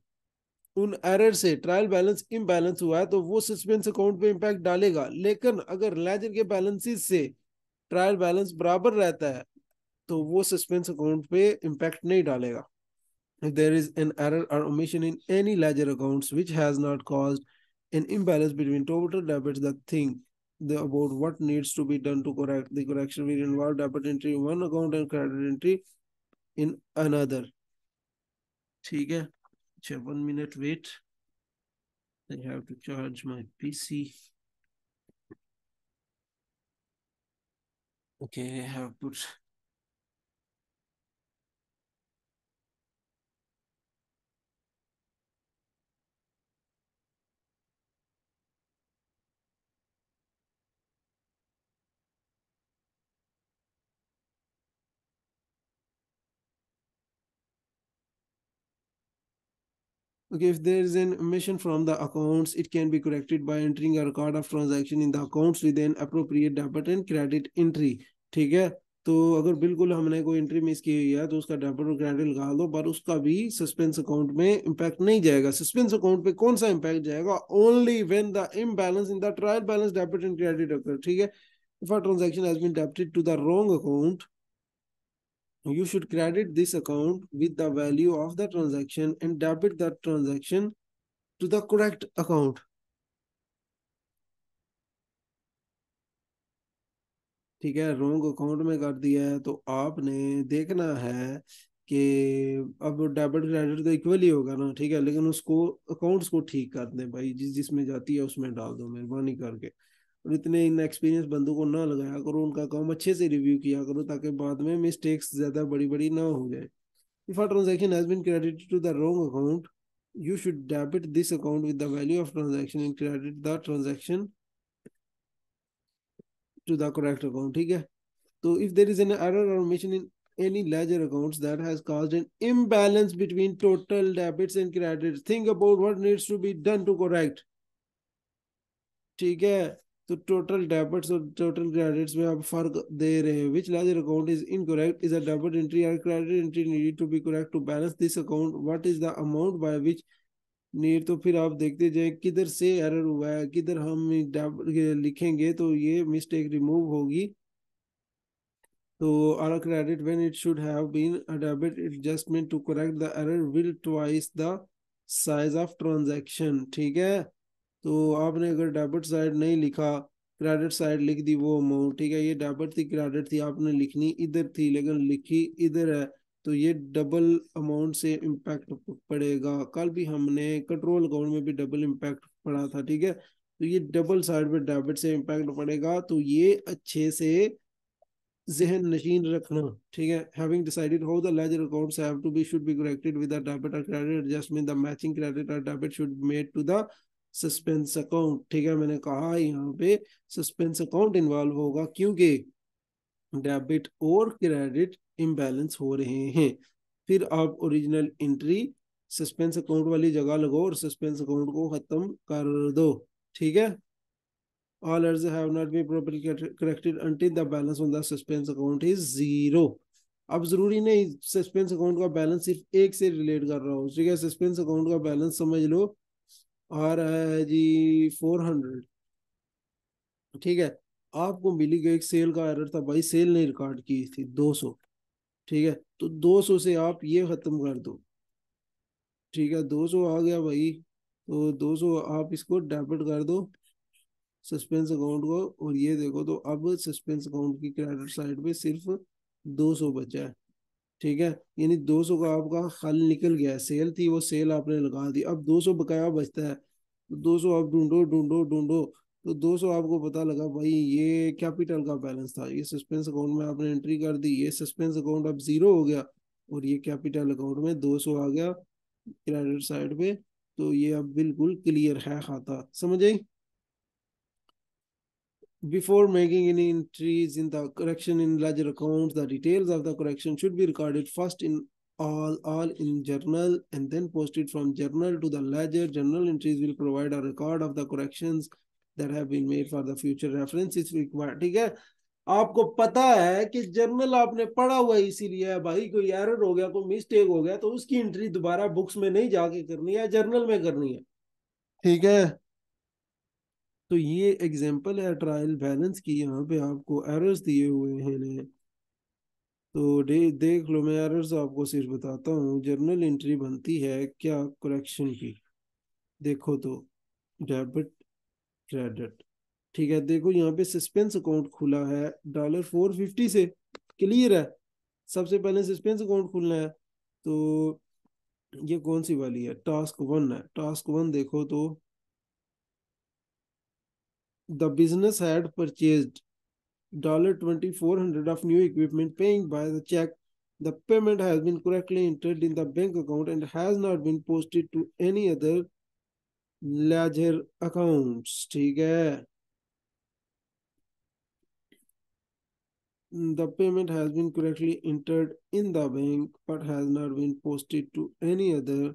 उन एरर से ट्रायल बैलेंस इम्बैलेंस हुआ है तो वो सस्पेंस अकाउंट पे इम्पैक्ट डालेगा लेकिन अगर लेजर के बैलेंसेस से ट्रायल बैलेंस बराबर रहता है तो वो सस्पेंस अकाउंट पे इम्पैक्ट नहीं डालेगा if there is an error or omission in any ledger accounts which has not caused an imbalance between total debits the thing The about what needs to be done to correct the correction will involve debit entry one account and credit entry in another. ठीक है a one minute wait. I have to charge my PC. Okay, I have put okay if there is an omission from the accounts it can be corrected by entering a record of transaction in the accounts with an appropriate debit and credit entry ठीक है तो अगर बिल्कुल हमने कोई entry miss की हुई है तो उसका डेबिट और क्रेडिट लगा दो पर उसका भी सस्पेंस अकाउंट में इंपैक्ट नहीं जाएगा सस्पेंस अकाउंट पे कौन सा इंपैक्ट जाएगा only when the imbalance in the trial balance debit and credit occur ठीक है if a transaction has been debited to the wrong account you should credit this account with the value of the transaction and debit the transaction to the correct account. ठीक है रोंग account में कर दिया है तो आपने देखना है कि अब डेबिट क्रेडिट तो इक्वल ही होगा ना ठीक है लेकिन उसको अकाउंट्स को ठीक कर दें भाई जिस जिसमें जाती है उसमें डाल दो मेहरबानी करके और इतने एक्सपीरियंस बंदों को ना लगाया करो उनका काम अच्छे से रिव्यू किया करो ताकि बाद में मिस्टेक्स ज्यादा बड़ी बड़ी ना हो जाए if a transaction has been credited to the wrong account you should debit this account with the value of transaction and credit the transaction to the correct account ठीक है तो if there is an error or omission in any ledger account that has cause an imbalance between total debits and credit think about what needs to be done to correct ठीक है तो total debits और total credits में आप फर्क दे रहे हैं which larger account is incorrect is a debit entry or credit entry needed to be correct to balance this account what is the amount by which need तो फिर आप देखते जाए किधर से एरर हुआ है किधर हम लिखेंगे तो ये मिस्टेक रिमूव होगी तो or credit when it should have been a debit adjustment to correct the error will twice the size of transaction ठीक है तो आपने अगर डेबिट साइड नहीं लिखा क्रेडिट साइड लिख दी वो अमाउंट ठीक है ये डेबिट थी क्रेडिट थी आपने लिखनी इधर थी लेकिन लिखी इधर है तो ये डबल अमाउंट से इम्पैक्ट पड़ेगा कल भी हमने कंट्रोल अकाउंट में भी डबल इम्पैक्ट पड़ा था ठीक है तो ये डबल साइड पे डेबिट से इम्पैक्ट पड़ेगा तो ये अच्छे से जहन नशीन रखना ठीक है having decided how the ledger accounts have to be should be corrected with the debit और credit adjustment the matching credit or debit should made to the suspense account ठीक है मैंने कहा यहाँ पे सस्पेंस अकाउंट इन्वॉल्व होगा क्योंकि debit और क्रेडिट इम्बेलेंस हो रहे हैं फिर आप ओरिजिनल एंट्री सस्पेंस अकाउंट वाली जगह लगो और सस्पेंस अकाउंट को ख़त्म कर दो ठीक है all errors have not be properly corrected until the balance on the suspense account is zero अब जरूरी नहीं सस्पेंस अकाउंट का बैलेंस सिर्फ एक से रिलेट कर रहा हूँ ठीक है सस्पेंस अकाउंट का बैलेंस समझ लो और जी फोर हंड्रेड ठीक है आपको मिली गई एक सेल का एरर था भाई सेल ने रिकॉर्ड की थी दो सौ ठीक है तो दो सौ से आप ये ख़त्म कर दो ठीक है दो सौ आ गया भाई तो दो सौ आप इसको डेबिट कर दो सस्पेंस अकाउंट को और ये देखो तो अब सस्पेंस अकाउंट की क्रेडिट साइड पे सिर्फ दो सौ बचा है ठीक है यानी 200 का आपका हल निकल गया सेल थी वो सेल आपने लगा दी अब 200 बकाया बचता है तो 200 आप ढूंढो ढूंढो ढूंढो तो 200 आपको पता लगा भाई ये कैपिटल का बैलेंस था ये सस्पेंस अकाउंट में आपने एंट्री कर दी ये सस्पेंस अकाउंट अब जीरो हो गया और ये कैपिटल अकाउंट में 200 आ गया क्रेडिट साइड पे तो ये अब बिल्कुल क्लियर है खाता समझ आई Before making any entries in the correction in ledger accounts, the details of the correction should be recorded first in all, all in journal and then posted from journal to the ledger. Journal entries will provide a record of the corrections that have been made for the future references required. theek hai आपको पता है कि journal आपने पढ़ा हुआ है इसीलिए भाई कोई एरर हो गया कोई मिस्टेक हो गया तो उसकी एंट्री दोबारा बुक्स में नहीं जाके करनी है जर्नल में करनी है ठीक है तो ये एग्जाम्पल है ट्रायल बैलेंस की यहाँ पे आपको एरर्स दिए हुए हैं तो दे, देख लो मैं एरर्स आपको सिर्फ बताता हूँ जर्नल एंट्री बनती है क्या करेक्शन की देखो तो डेबिट क्रेडिट ठीक है देखो यहाँ पे सस्पेंस अकाउंट खुला है डॉलर फोर फिफ्टी से क्लियर है सबसे पहले सस्पेंस अकाउंट खुलना है तो ये कौन सी वाली है टास्क वन है टास्क वन देखो तो the business had purchased $2,400 of new equipment paying by the check. The payment has been correctly entered in the bank account and has not been posted to any other ledger accounts. ठीक है the payment has been correctly entered in the bank but has not been posted to any other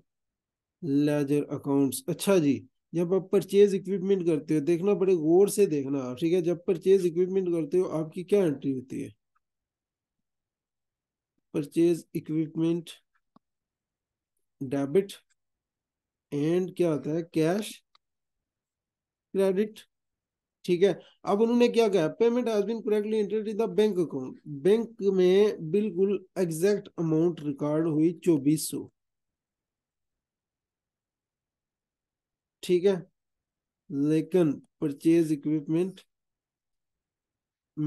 ledger accounts अच्छा जी जब आप purchase equipment करते हो देखना बड़े गौर से देखना आप ठीक है जब परचेज इक्विपमेंट करते हो आपकी क्या एंट्री होती है परचेज इक्विपमेंट डेबिट एंड क्या होता है कैश क्रेडिट ठीक है अब उन्होंने क्या कहा payment has been correctly entered in the bank account bank में बिल्कुल एग्जैक्ट अमाउंट रिकॉर्ड हुई चौबीस सौ ठीक है लेकिन परचेज इक्विपमेंट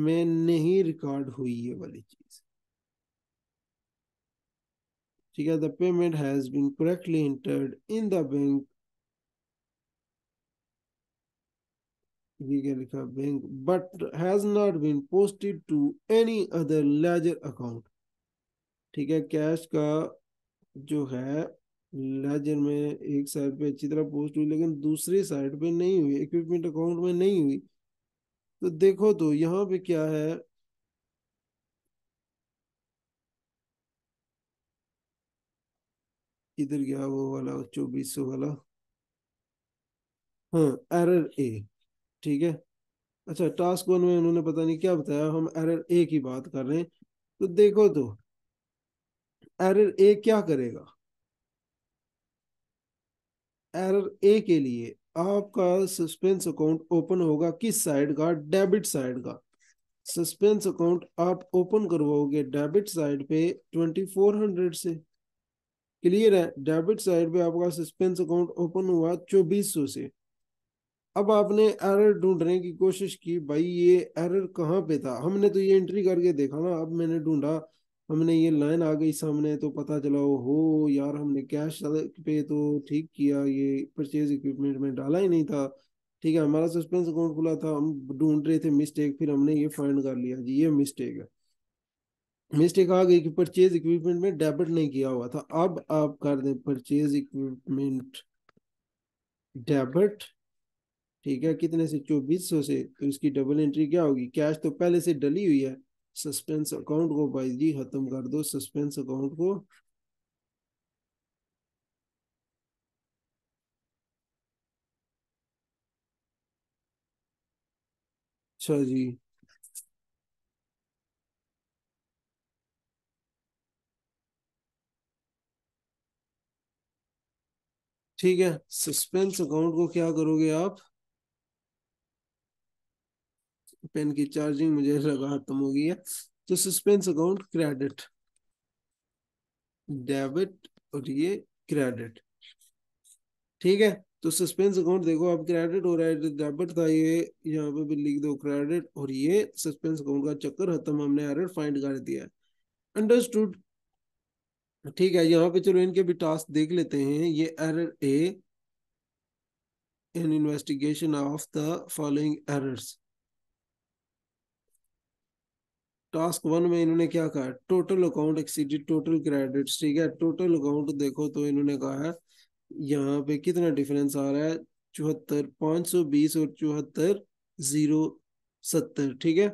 में नहीं रिकॉर्ड हुई ये वाली चीज ठीक है the payment has been correctly entered in the bank क्या लिखा bank but has not been posted to any other ledger account ठीक है कैश का जो है लेजर में एक साइड पे अच्छी तरह पोस्ट हुई लेकिन दूसरी साइड पे नहीं हुई इक्विपमेंट अकाउंट में नहीं हुई तो देखो तो यहाँ पे क्या है किधर गया वो वाला चौबीस सौ वाला हाँ एरर ए ठीक है अच्छा टास्क वन में उन्होंने पता नहीं क्या बताया हम एरर ए की बात कर रहे हैं तो देखो तो एरर ए क्या करेगा एरर ए के लिए आपका सस्पेंस अकाउंट ओपन होगा किस साइड का डेबिट साइड का सस्पेंस अकाउंट आप ओपन करवाओगे डेबिट साइड पे ट्वेंटी फोर हंड्रेड से क्लियर है डेबिट साइड पे आपका सस्पेंस अकाउंट ओपन हुआ चौबीस सौ से अब आपने एरर ढूंढने की कोशिश की भाई ये एरर कहाँ पे था हमने तो ये एंट्री करके देखा ना अब मैंने ढूंढा हमने ये लाइन आ गई सामने तो पता चला हो यार हमने कैश पे तो ठीक किया ये परचेज इक्विपमेंट में डाला ही नहीं था ठीक है हमारा सस्पेंस अकाउंट खुला था हम ढूंढ रहे थे मिस्टेक फिर हमने ये फाइंड कर लिया जी ये मिस्टेक है मिस्टेक आ गई कि परचेज इक्विपमेंट में डेबिट नहीं किया हुआ था अब आप कर दें परचेज इक्विपमेंट डेबिट ठीक है कितने से चौबीस सौ से तो इसकी डबल एंट्री क्या होगी कैश तो पहले से डली हुई है सस्पेंस अकाउंट को भाई जी खत्म कर दो सस्पेंस अकाउंट को अच्छा जी ठीक है सस्पेंस अकाउंट को क्या करोगे आप पेन की चार्जिंग मुझे लगा खत्म हो गई है तो सस्पेंस अकाउंट क्रेडिट डेबिट और ये क्रेडिट ठीक है तो सस्पेंस अकाउंट देखो अब क्रेडिट हो रहा है डेबिट था ये यहाँ पे भी लिख दो क्रेडिट और ये सस्पेंस अकाउंट का चक्कर खत्म हमने एरर फाइंड कर दिया अंडरस्टूड ठीक है यहाँ पे चलो इनके भी टास्क देख लेते हैं ये error a in investigation of the following errors task one में इन्होंने क्या कहा total account exceeded total credits ठीक है टोटल अकाउंट देखो तो इन्होंने कहा है यहाँ पे कितना डिफरेंस आ रहा है चौहत्तर पाँच सौ बीस और चौहत्तर जीरो सत्तर ठीक है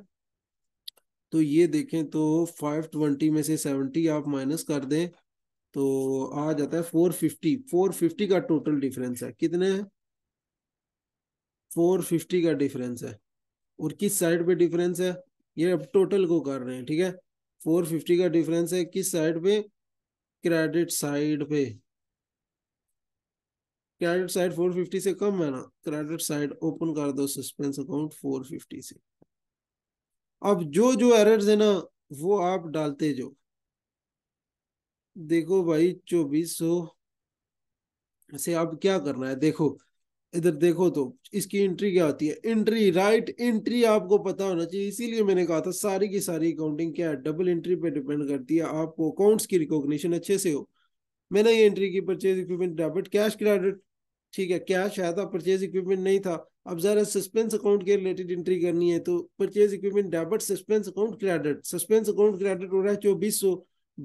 तो ये देखें तो फाइव ट्वेंटी में से सेवेंटी आप माइनस कर दें तो आ जाता है फोर फिफ्टी फोर फिफ्टी का टोटल डिफरेंस है कितने है फोर फिफ्टी का डिफरेंस है और किस साइड पे डिफरेंस है ये अब टोटल को कर रहे हैं ठीक है फोर फिफ्टी का डिफरेंस है किस साइड पे क्रेडिट साइड पे क्रेडिट साइड फोर फिफ्टी से कम है ना क्रेडिट साइड ओपन कर दो सस्पेंस अकाउंट फोर फिफ्टी से अब जो जो एरर्स है ना वो आप डालते जो देखो भाई चौबीस सौ से अब क्या करना है देखो इधर देखो तो इसकी एंट्री क्या होती है एंट्री राइट एंट्री आपको पता होना चाहिए इसीलिए मैंने कहा था सारी की सारी अकाउंटिंग क्या है डबल एंट्री पे डिपेंड करती है आपको अकाउंट्स की रिकॉग्निशन अच्छे से हो मैंने ये एंट्री की purchase equipment debit cash credit ठीक है कैश आया था परचेज इक्विपमेंट नहीं था अब जरा सस्पेंस अकाउंट के रिलेटेड एंट्री करनी है तो purchase equipment debit suspense account credit suspense account credit हो रहा है चौबीस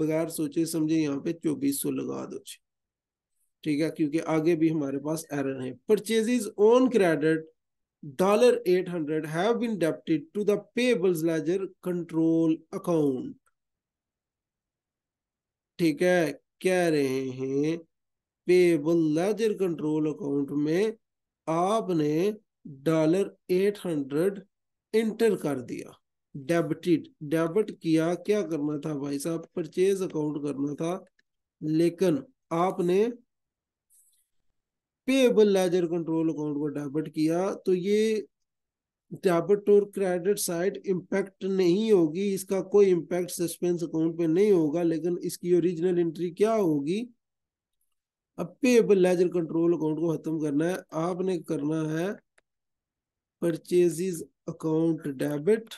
बगैर सोचे समझे यहाँ पे चौबीस लगा दो ठीक है क्योंकि आगे भी हमारे पास एरर है purchases on credit dollar eight hundred have been debited to the payables ledger control account ठीक है कह रहे हैं पेबल लेजर कंट्रोल अकाउंट में आपने डॉलर एट हंड्रेड इंटर कर दिया डेबिटेड डेबिट किया क्या करना था भाई साहब परचेज अकाउंट करना था लेकिन आपने पेएबल लेजर कंट्रोल अकाउंट को डेबिट किया तो ये डेबिट और क्रेडिट साइड इम्पैक्ट नहीं होगी इसका कोई इम्पैक्ट सस्पेंस अकाउंट पे नहीं होगा लेकिन इसकी ओरिजिनल एंट्री क्या होगी अब पेएबल लेजर कंट्रोल अकाउंट को खत्म करना है आपने करना है परचेजिज अकाउंट डेबिट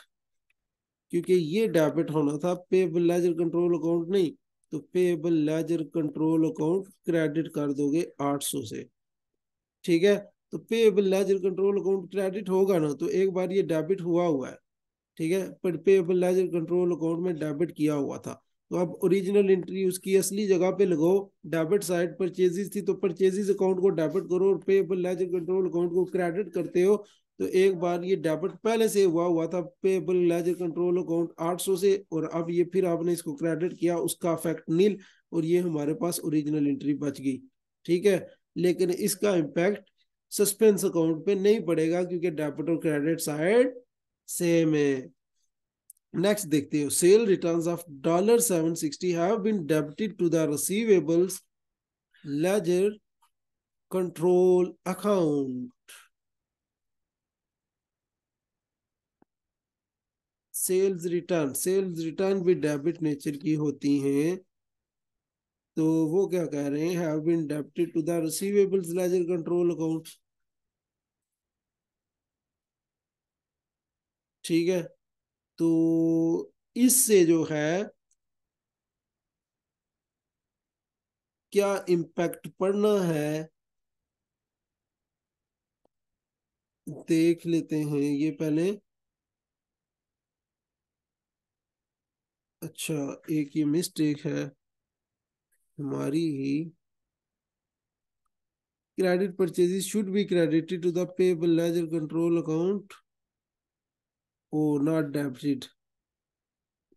क्योंकि ये डेबिट होना था पेएबल लेजर कंट्रोल अकाउंट नहीं तो payable ledger control account credit कर दोगे 800 से ठीक है तो payable ledger control account credit होगा ना तो एक बार ये डेबिट हुआ हुआ है ठीक है पर पेएबल लेजर कंट्रोल अकाउंट में डेबिट किया हुआ था तो आप ओरिजिनल एंट्री उसकी असली जगह पे लगाओ डेबिट साइड परचेजेस थी तो परचेजेस अकाउंट को डेबिट करो और पेएबल लेजर कंट्रोल अकाउंट को क्रेडिट करते हो तो एक बार ये डेबिट पहले से हुआ हुआ था पेबल लेजर कंट्रोल अकाउंट 800 से और अब ये फिर आपने इसको क्रेडिट किया उसका अफेक्ट नील और ये हमारे पास ओरिजिनल एंट्री बच गई ठीक है लेकिन इसका इम्पैक्ट सस्पेंस अकाउंट पे नहीं पड़ेगा क्योंकि डेबिट और क्रेडिट साइड सेम है नेक्स्ट देखते हो sale returns of dollar sixty have been debited to the receivables ledger control account sales return sales return भी डेबिट नेचर की होती हैं तो वो क्या कह रहे हैं have been debited to the receivables ledger control account ठीक है तो इससे जो है क्या इंपैक्ट पड़ना है देख लेते हैं ये पहले अच्छा एक ये मिस्टेक है हमारी ही credit purchases should be credited to the payable ledger control account or not debited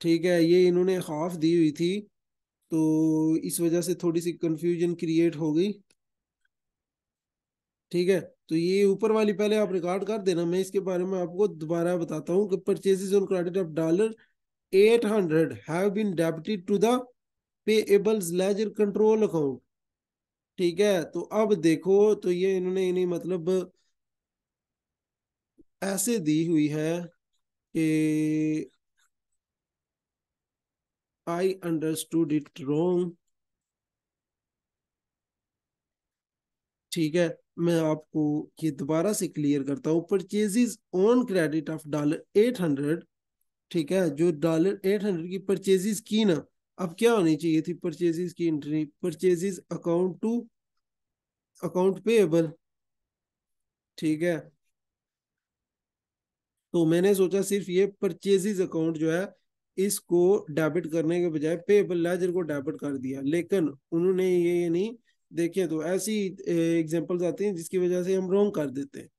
ठीक है ये इन्होंने हाफ दी हुई थी तो इस वजह से थोड़ी सी कंफ्यूजन क्रिएट हो गई ठीक है तो ये ऊपर वाली पहले आप रिकॉर्ड कर देना मैं इसके बारे में आपको दोबारा बताता हूँ कि purchases on credit of dollar eight hundred have been debited to the payables ledger control account ठीक है तो अब देखो तो ये इन्होंने इन्हें मतलब ऐसे दी हुई है कि आई अंडरस्टूड इट रॉन्ग ठीक है मैं आपको ये दोबारा से क्लियर करता हूँ purchases on credit of dollar eight hundred ठीक है जो डॉलर एट हंड्रेड की परचेजेज की ना अब क्या होनी चाहिए थी परचेजेस की entry purchases account to account payable ठीक है तो मैंने सोचा सिर्फ ये परचेजेस अकाउंट जो है इसको डेबिट करने के बजाय पेएबल लेजर को डेबिट कर दिया लेकिन उन्होंने ये, ये नहीं देखे तो ऐसी एग्जांपल्स आते हैं जिसकी वजह से हम रॉन्ग कर देते हैं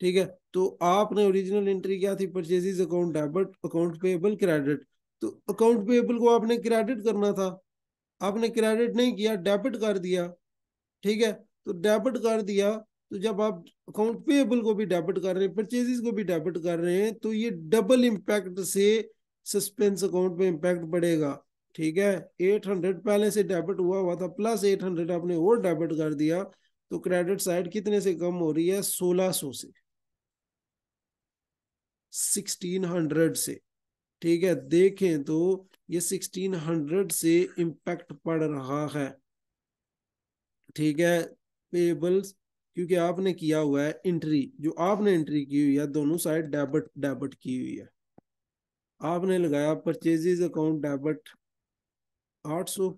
ठीक है तो आपने ओरिजिनल एंट्री क्या थी purchases account debit account payable credit तो अकाउंट पेबल को आपने क्रेडिट करना था आपने क्रेडिट नहीं किया डेबिट कर दिया ठीक है तो डेबिट कर दिया तो जब आप अकाउंट पेबल को भी डेबिट कर रहे हैं परचेजेस को भी डेबिट कर रहे हैं तो ये डबल इम्पैक्ट से सस्पेंस अकाउंट पे इम्पैक्ट पड़ेगा ठीक है एट हंड्रेड पहले से डेबिट हुआ हुआ था प्लस एट हंड्रेड आपने और डेबिट कर दिया तो क्रेडिट साइड कितने से कम हो रही है सोलह से सिक्सटीन हंड्रेड से ठीक है देखें तो ये 1600 से इम्पैक्ट पड़ रहा है ठीक है पेबल्स क्योंकि आपने किया हुआ है इंट्री जो आपने इंट्री की हुई है दोनों साइड डेबिट डेबिट की हुई है आपने लगाया परचेजेज अकाउंट डेबिट 800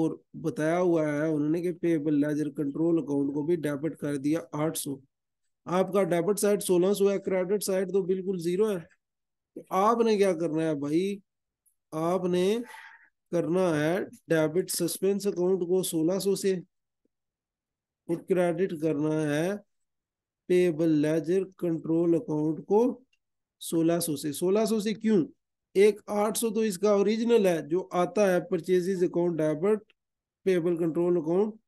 और बताया हुआ है उन्होंने कि पेबल लेजर कंट्रोल अकाउंट को भी डेबिट कर दिया 800 आपका डेबिट साइड 1600 है क्रेडिट साइड तो बिल्कुल जीरो है आपने क्या करना है भाई आपने करना है डेबिट सस्पेंस अकाउंट को 1600 से और क्रेडिट करना है पेबल लेजर कंट्रोल अकाउंट को 1600 से 1600 से क्यों एक 800 तो इसका ओरिजिनल है जो आता है purchases account debit payable control account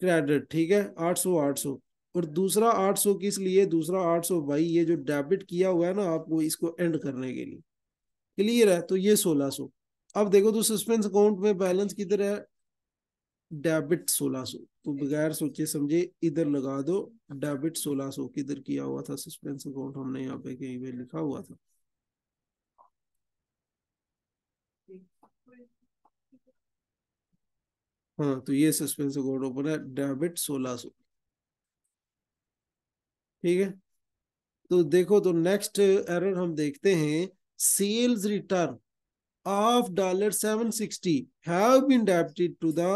credit ठीक है 800 800 और दूसरा 800 किस लिए दूसरा 800 भाई ये जो डेबिट किया हुआ है ना आपको इसको एंड करने के लिए क्लियर है तो ये 1600 अब देखो तो सस्पेंस अकाउंट में बैलेंस किधर है डेबिट 1600 तो बगैर सोचे समझे इधर लगा दो डेबिट 1600 किधर किया हुआ था सस्पेंस अकाउंट हमने यहाँ पे कहीं पे लिखा हुआ था हाँ तो ये सस्पेंस अकाउंट ओपन है डेबिट सो ठीक है तो देखो तो नेक्स्ट एरर हम देखते हैं sales return of dollar seven sixty have been debited to the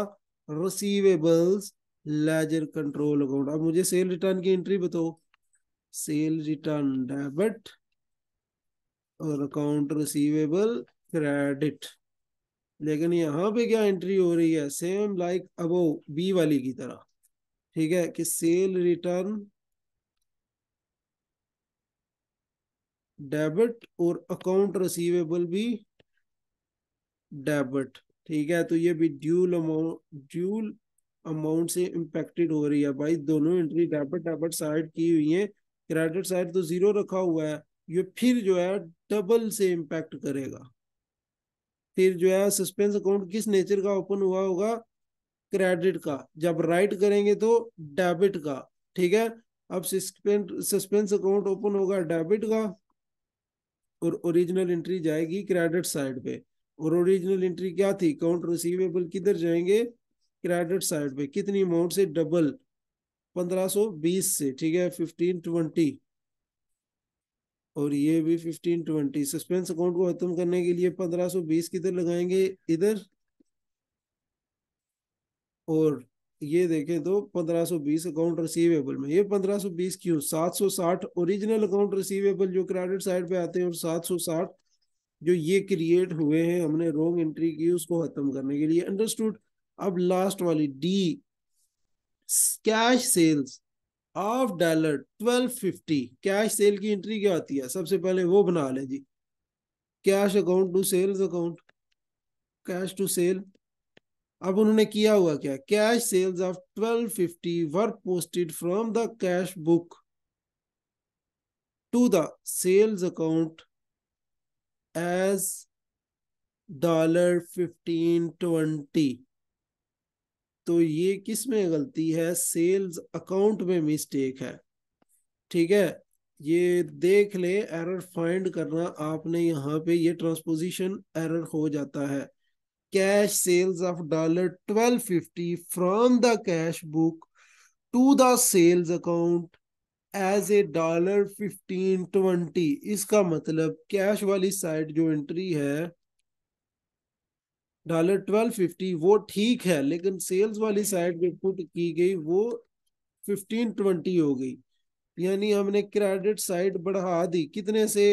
receivables ledger control account अब मुझे सेल रिटर्न की एंट्री बताओ सेल रिटर्न डेबिट और अकाउंट रिसीवेबल क्रेडिट लेकिन यहाँ पे क्या एंट्री हो रही है सेम लाइक अबो बी वाली की तरह ठीक है कि सेल रिटर्न डेबिट और अकाउंट रिसीवेबल भी डेबिट ठीक है तो ये भी ड्यूल अमाउंट ड्यूल अमाउंट से इम्पेक्टेड हो रही है भाई दोनों एंट्री डेबिट डेबिट साइड की हुई है क्रेडिट साइड तो जीरो रखा हुआ है ये फिर जो है डबल से इम्पेक्ट करेगा फिर जो है सस्पेंस अकाउंट किस नेचर का ओपन हुआ होगा क्रेडिट का जब राइट करेंगे तो डेबिट का ठीक है अब सस्पेंस अकाउंट ओपन होगा डेबिट का और ओरिजिनल एंट्री जाएगी क्रेडिट साइड पे और ओरिजिनल एंट्री क्या थी अकाउंट रिसीवेबल किधर जाएंगे क्रेडिट साइड पे कितनी अमाउंट से डबल 1520 से ठीक है 1520 और ये भी 1520 सस्पेंस अकाउंट को खत्म करने के लिए 1520 किधर लगाएंगे इधर और ये देखें तो 1520 अकाउंट रिसीवेबल में ये 1520 क्यों 760 ओरिजिनल अकाउंट रिसीवेबल जो क्रेडिट साइड पे आते हैं और 760 जो ये क्रिएट हुए हैं हमने रोंग एंट्री की उसको खत्म करने के लिए अंडरस्टूड अब लास्ट वाली D cash sales of dollar 1250 cash sale की एंट्री क्या आती है सबसे पहले वो बना लें जी cash account to sales account cash to sale अब उन्होंने किया हुआ क्या cash sales of 1250 were posted from the cash book to the sales account as dollar fifteen twenty तो ये किस में गलती है सेल्स अकाउंट में मिस्टेक है ठीक है ये देख ले एरर फाइंड करना आपने यहाँ पे ये ट्रांसपोजिशन एरर हो जाता है cash sales of $1250 from the cash book to the sales account as a dollar fifteen twenty इसका मतलब कैश वाली साइड जो एंट्री है डॉलर ट्वेल्व फिफ्टी वो ठीक है लेकिन सेल्स वाली साइड जो पुट की गई वो फिफ्टीन ट्वेंटी हो गई यानी हमने क्रेडिट साइड बढ़ा दी कितने से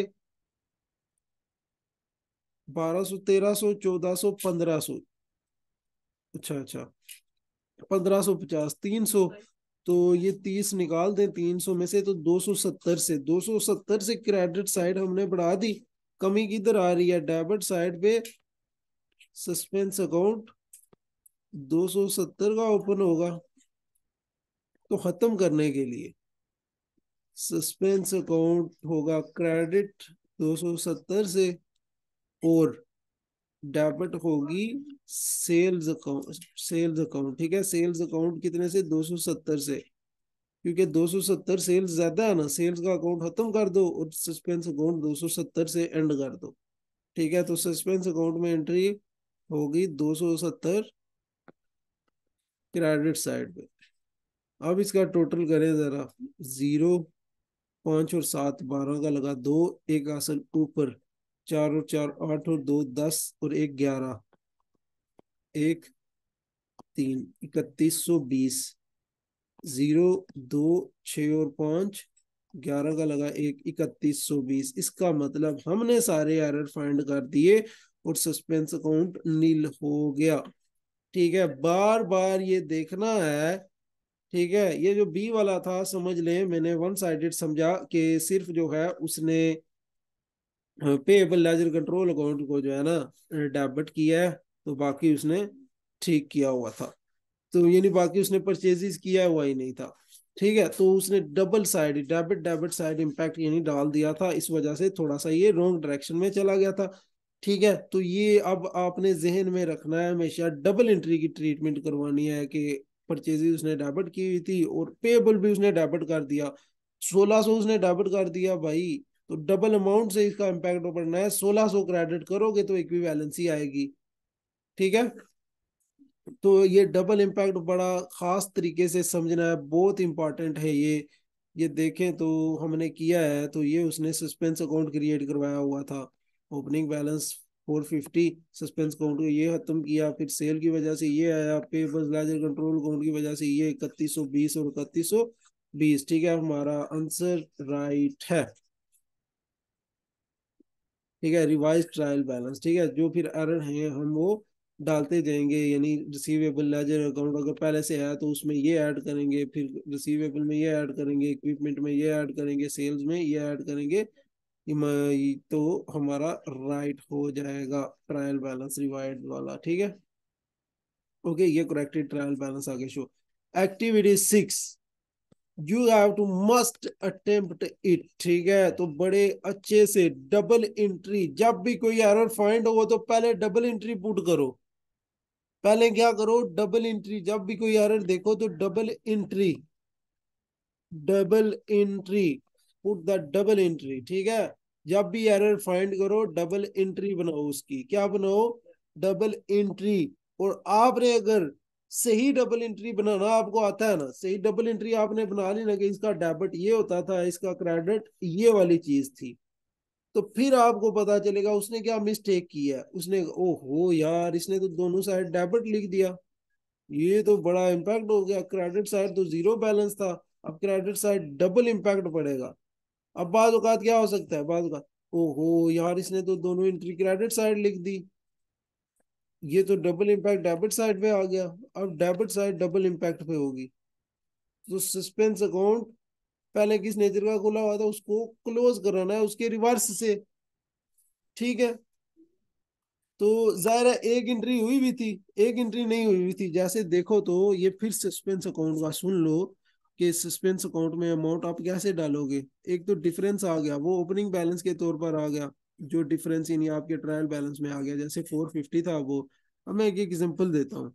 बारह सौ तेरह सौ चौदह सौ पंद्रह सौ अच्छा अच्छा पंद्रह सौ पचास तीन सौ तो ये तीस निकाल दें तीन सौ में से तो दो सौ सत्तर से दो सौ सत्तर से क्रेडिट साइड हमने बढ़ा दी कमी किधर आ रही है डेबिट साइड पे सस्पेंस अकाउंट दो सौ सत्तर का ओपन होगा तो खत्म करने के लिए सस्पेंस अकाउंट होगा क्रेडिट दो सौ सत्तर से और डेबिट होगी सेल्स अकाउंट सेल्स अकाउंट ठीक है सेल्स अकाउंट कितने से 270 से क्योंकि 270 सेल्स ज्यादा है ना सेल्स का अकाउंट खत्म कर दो और सस्पेंस अकाउंट 270 से एंड कर दो ठीक है तो सस्पेंस अकाउंट में एंट्री होगी 270 क्रेडिट साइड पे अब इसका टोटल करें जरा जीरो पाँच और सात बारह का लगा दो एक आसन ऊपर चार और चार आठ और दो दस और एक ग्यारह एक तीन इकतीस सौ बीस जीरो दो छ और पाँच ग्यारह का लगा एक इकतीस सौ बीस इसका मतलब हमने सारे एरर फाइंड कर दिए और सस्पेंस अकाउंट नील हो गया ठीक है बार बार ये देखना है ठीक है ये जो बी वाला था समझ लें मैंने वन साइडेड समझा कि सिर्फ जो है उसने पेबल लेजर कंट्रोल अकाउंट को जो है ना डेबिट किया है तो बाकी उसने ठीक किया हुआ था तो यानी बाकी उसने परचेजेस किया हुआ ही नहीं था ठीक है तो उसने double side debit debit side impact यानी डाल दिया था इस वजह से थोड़ा सा ये रॉन्ग डायरेक्शन में चला गया था ठीक है तो ये अब आपने जहन में रखना है हमेशा डबल एंट्री की ट्रीटमेंट करवानी है कि परचेजेज उसने डेबिट की हुई थी और पेबल भी उसने डेबिट कर दिया सोलह सौ उसने डेबिट कर दिया भाई तो डबल अमाउंट से इसका इम्पैक्ट पड़ना है सोलह सो क्रेडिट करोगे तो एक ही आएगी ठीक है तो ये डबल इम्पैक्ट बड़ा खास तरीके से समझना है बहुत इंपॉर्टेंट है ये ये देखें तो हमने किया है तो ये उसने सस्पेंस अकाउंट क्रिएट करवाया हुआ था opening balance four fifty suspense account को ये खत्म किया फिर सेल की वजह से ये आया पेपर कंट्रोल अकाउंट की वजह से ये इकतीस सौ बीस और इकतीस सौ बीस ठीक है हमारा आंसर राइट है ठीक है रिवाइज ट्रायल बैलेंस ठीक है जो फिर एरर हैं हम वो डालते जाएंगे यानी रिसीवेबल लेजर अकाउंट अगर पहले से है तो उसमें ये ऐड करेंगे फिर रिसीवेबल में ये ऐड करेंगे इक्विपमेंट में ये ऐड करेंगे सेल्स में ये ऐड करेंगे तो हमारा राइट हो जाएगा ट्रायल बैलेंस रिवाइड वाला ठीक है ओके ये करेक्टेड ट्रायल बैलेंस आगे show activity six you have to must attempt it ठीक है तो बड़े अच्छे से डबल इंट्री जब भी कोई एरर फाइंड हो तो पहले डबल इंट्री पुट करो पहले क्या करो डबल इंट्री जब भी कोई एरर देखो तो double entry double entry put the double entry ठीक है जब भी एरर फाइंड करो डबल इंट्री बनाओ उसकी क्या बनाओ डबल इंट्री और आपने अगर सही डबल एंट्री बनाना आपको आता है ना सही डबल एंट्री आपने बना ली ना कि इसका डेबिट ये होता था इसका क्रेडिट ये वाली चीज थी तो फिर आपको पता चलेगा उसने क्या मिस्टेक की है उसने ओहो यार इसने तो दोनों साइड डेबिट लिख दिया ये तो बड़ा इम्पैक्ट हो गया क्रेडिट साइड तो जीरो बैलेंस था अब क्रेडिट साइड डबल इम्पैक्ट पड़ेगा अब बाद क्या हो सकता है बाद ओहो यार इसने तो दोनों एंट्री क्रेडिट साइड लिख दी ये तो डबल इम्पैक्ट डेबिट साइड पे आ गया अब डेबिट साइड डबल इम्पैक्ट पे होगी तो सस्पेंस अकाउंट पहले किस नेचर का खुला हुआ था उसको क्लोज कराना है उसके रिवर्स से ठीक है तो जाहिर है एक एंट्री हुई भी थी एक एंट्री नहीं हुई भी थी जैसे देखो तो ये फिर सस्पेंस अकाउंट का सुन लो कि सस्पेंस अकाउंट में अमाउंट आप कैसे डालोगे एक तो डिफरेंस आ गया वो ओपनिंग बैलेंस के तौर पर आ गया जो डिफरेंस इन आपके ट्रायल बैलेंस में आ गया जैसे फोर फिफ्टी था वो अब मैं एक एग्जाम्पल देता हूँ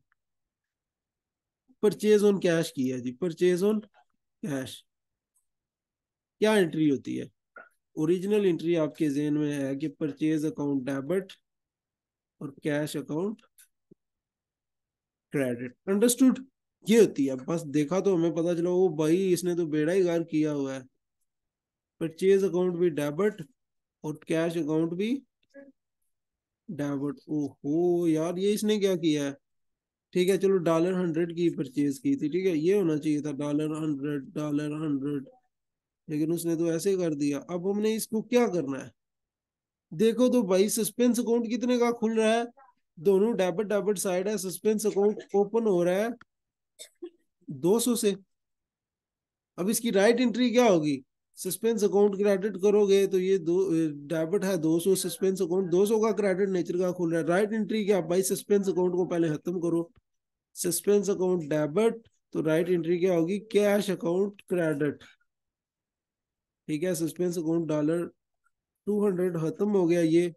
परचेज ऑन कैश की है जी परचेज ऑन कैश क्या एंट्री होती है ओरिजिनल एंट्री आपके जेन में है कि परचेज अकाउंट डेबिट और कैश अकाउंट क्रेडिट अंडरस्टूड ये होती है बस देखा तो हमें पता चला वो भाई इसने तो बेड़ा ही गार किया हुआ है परचेज अकाउंट भी डेबिट और कैश अकाउंट भी डेबिट ओहो यार ये इसने क्या किया है ठीक है चलो डॉलर हंड्रेड की परचेज की थी ठीक है ये होना चाहिए था डॉलर हंड्रेड डॉलर हंड्रेड लेकिन उसने तो ऐसे कर दिया अब हमने इसको क्या करना है देखो तो भाई सस्पेंस अकाउंट कितने का खुल रहा है दोनों डेबिट डेबिट साइड है सस्पेंस अकाउंट ओपन हो रहा है 200 से अब इसकी राइट एंट्री क्या होगी सस्पेंस अकाउंट क्रेडिट करोगे तो ये दो डेबिट है 200 सस्पेंस अकाउंट 200 का क्रेडिट नेचर का खुल रहा है राइट एंट्री क्या भाई सस्पेंस अकाउंट को पहले खत्म करो सस्पेंस अकाउंट डेबिट तो राइट एंट्री क्या होगी कैश अकाउंट क्रेडिट ठीक है suspense account dollar two hundred खत्म हो गया ये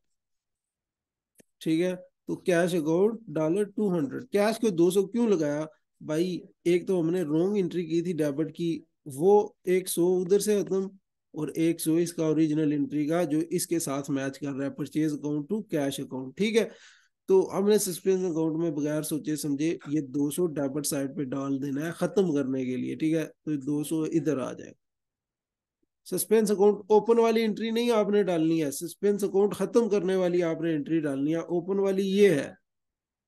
ठीक है तो cash account dollar two hundred cash को दो सौ क्यों लगाया भाई एक तो हमने रॉन्ग एंट्री की थी डेबिट की वो एक सौ उधर से खत्म और एक सो इसका ओरिजिनल एंट्री का जो इसके साथ मैच कर रहा है purchase account to cash account ठीक है तो हमने सस्पेंस अकाउंट में बगैर सोचे समझे ये 200 डेबिट साइड पे डाल देना है खत्म करने के लिए ठीक है तो 200 इधर आ जाएगा सस्पेंस अकाउंट ओपन वाली एंट्री नहीं आपने डालनी है सस्पेंस अकाउंट खत्म करने वाली आपने एंट्री डालनी है ओपन वाली ये है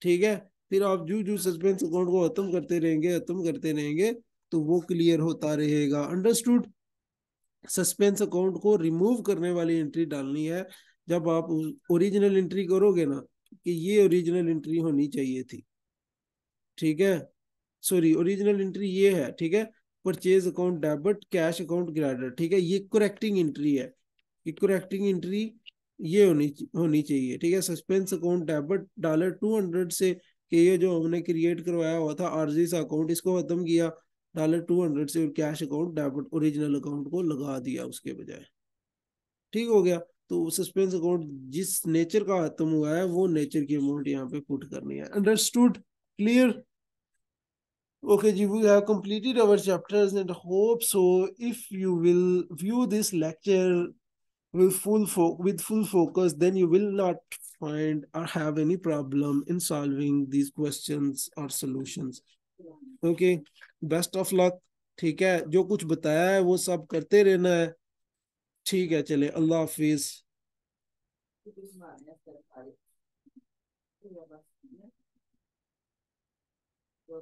ठीक है फिर आप जो जो सस्पेंस अकाउंट को खत्म करते रहेंगे खत्म करते रहेंगे तो वो क्लियर होता रहेगा अंडरस्टूड सस्पेंस अकाउंट को रिमूव करने वाली एंट्री डालनी है जब आप ओरिजिनल एंट्री करोगे ना कि ये ओरिजिनल एंट्री होनी चाहिए थी ठीक है सॉरी ओरिजिनल एंट्री ये है ठीक है purchase account debit cash account credit ठीक है ये करेक्टिंग एंट्री है कि करेक्टिंग एंट्री ये होनी होनी चाहिए ठीक है suspense account debit dollar two hundred से कि ये जो हमने क्रिएट करवाया हुआ था आरजी सा अकाउंट इसको खत्म किया डॉलर टू हंड्रेड से cash account debit original account को लगा दिया उसके बजाय ठीक हो गया तो सस्पेंस अकाउंट जिस नेचर का खत्म हुआ है वो नेचर की अमाउंट यहाँ पे पुट करनी है अंडरस्टूड क्लियर ओके जी we have completed our chapters and hope so if you will view this lecture with full with full focus then you will not find or have any problem in solving these question और solutions okay best of luck ठीक है जो कुछ बताया है वो सब करते रहना है ठीक है चले अल्लाह हाफिज